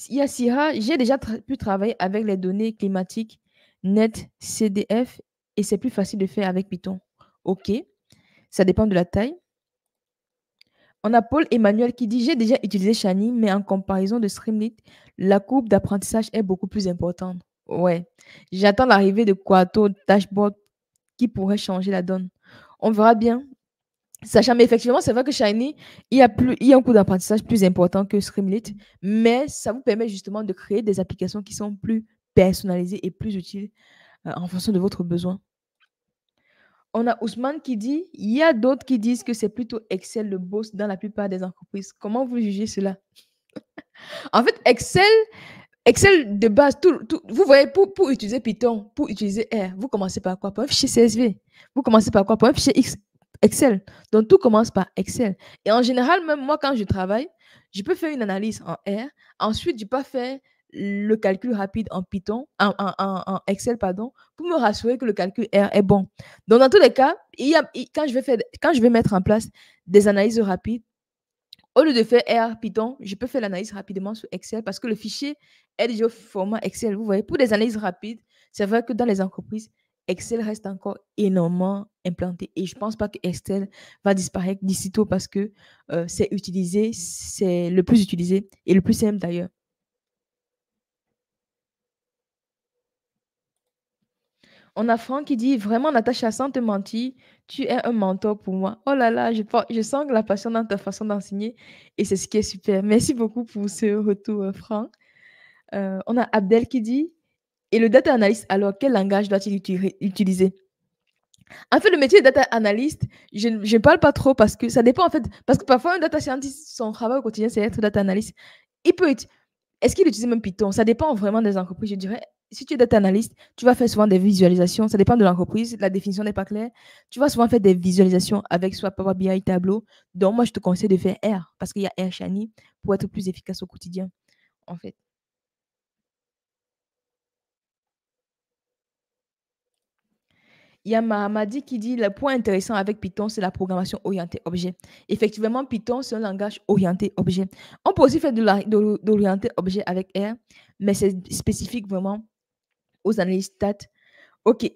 Il a J'ai déjà pu travailler avec les données climatiques, net, CDF, et c'est plus facile de faire avec Python. OK. Ça dépend de la taille. On a Paul Emmanuel qui dit J'ai déjà utilisé Shani, mais en comparaison de Streamlit, la courbe d'apprentissage est beaucoup plus importante. Ouais. J'attends l'arrivée de Quato Dashboard qui pourrait changer la donne. On verra bien. Sachant, mais effectivement, c'est vrai que Shiny, il y a, plus, il y a un coût d'apprentissage plus important que Streamlit, mais ça vous permet justement de créer des applications qui sont plus personnalisées et plus utiles euh, en fonction de votre besoin. On a Ousmane qui dit, il y a d'autres qui disent que c'est plutôt Excel le boss dans la plupart des entreprises. Comment vous jugez cela En fait, Excel, Excel de base, tout, vous voyez, pour, utiliser Python, pour utiliser R, vous commencez par quoi Par un fichier CSV. Vous commencez par quoi Par un X, Excel. Donc, tout commence par Excel. Et en général, même moi, quand je travaille, je peux faire une analyse en R. Ensuite, je peux faire le calcul rapide en Python, en, Excel, pardon, pour me rassurer que le calcul R est bon. Donc, dans tous les cas, il y a, quand, je vais faire, quand je vais mettre en place des analyses rapides, au lieu de faire R Python, je peux faire l'analyse rapidement sur Excel parce que le fichier est déjà au format Excel. Vous voyez, pour des analyses rapides, c'est vrai que dans les entreprises, Excel reste encore énormément implanté. Et je ne pense pas que Excel va disparaître d'ici tôt parce que euh, c'est utilisé, c'est le plus utilisé et le plus simple d'ailleurs. On a Franck qui dit Vraiment, Natacha, sans te mentir, tu es un mentor pour moi. Oh là là, je, je sens la passion dans ta façon d'enseigner et c'est ce qui est super. Merci beaucoup pour ce retour, euh, Franck. Euh, on a Abdel qui dit Et le data analyst, alors quel langage doit-il utiliser en fait, le métier de data analyst, je ne parle pas trop parce que ça dépend en fait. Parce que parfois, un data scientist, son travail au quotidien, c'est être data analyst. Il peut être. Est-ce qu'il utilise même Python Ça dépend vraiment des entreprises, je dirais si tu es data analyst, tu vas faire souvent des visualisations. Ça dépend de l'entreprise. La définition n'est pas claire. Tu vas souvent faire des visualisations avec soit Power BI, Tableau. Donc, moi, je te conseille de faire R parce qu'il y a R Shiny pour être plus efficace au quotidien, en fait. Il y a Mahamadi qui dit le point intéressant avec Python, c'est la programmation orientée objet. Effectivement, Python, c'est un langage orienté objet. On peut aussi faire de l'orienté objet avec R, mais c'est spécifique vraiment aux analyses stats. Ok.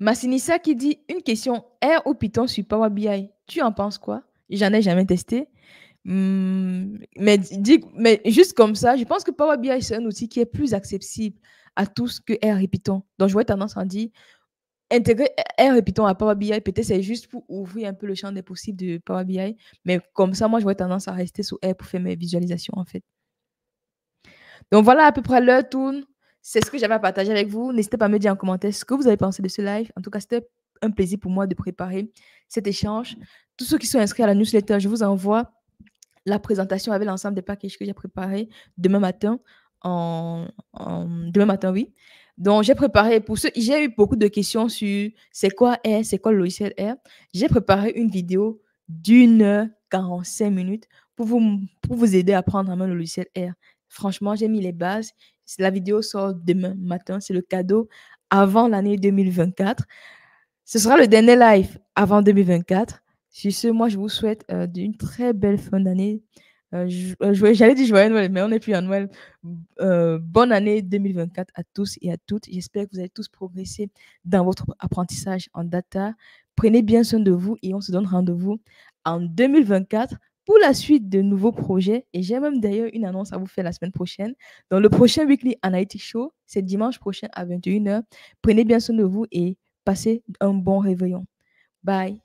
Massinissa qui dit une question R ou Python sur Power BI. Tu en penses quoi J'en ai jamais testé. Hmm, mais, dit mais juste comme ça, je pense que Power BI, c'est un outil qui est plus accessible à tous que R et Python. Donc, vois tendance à dire intégrer R et Python à Power BI, peut-être c'est juste pour ouvrir un peu le champ des possibles de Power BI. Mais comme ça, moi, je vois tendance à rester sur R pour faire mes visualisations, en fait. Donc voilà à peu près le tourne. C'est ce que j'avais à partager avec vous. N'hésitez pas à me dire en commentaire ce que vous avez pensé de ce live. En tout cas, c'était un plaisir pour moi de préparer cet échange. Tous ceux qui sont inscrits à la newsletter, je vous envoie la présentation avec l'ensemble des packages que j'ai préparés demain matin. demain matin, oui. Donc, j'ai préparé pour ceux, j'ai eu beaucoup de questions sur c'est quoi R, c'est quoi le logiciel R. J'ai préparé une vidéo d'une heure 45 minutes pour vous, pour vous aider à prendre en main le logiciel R. Franchement, j'ai mis les bases. La vidéo sort demain matin. C'est le cadeau avant l'année 2024. Ce sera le dernier live avant 2024. Sur ce, moi, je vous souhaite euh, une très belle fin d'année. Euh, euh, j'allais dire joyeux Noël, mais on n'est plus à Noël. bonne année 2024 à tous et à toutes. J'espère que vous allez tous progresser dans votre apprentissage en data. Prenez bien soin de vous et on se donne rendez-vous en 2024 pour la suite de nouveaux projets. Et j'ai même d'ailleurs une annonce à vous faire la semaine prochaine. Dans le prochain Weekly Analytics Show, c'est dimanche prochain à 21h. Prenez bien soin de vous et passez un bon réveillon. Bye.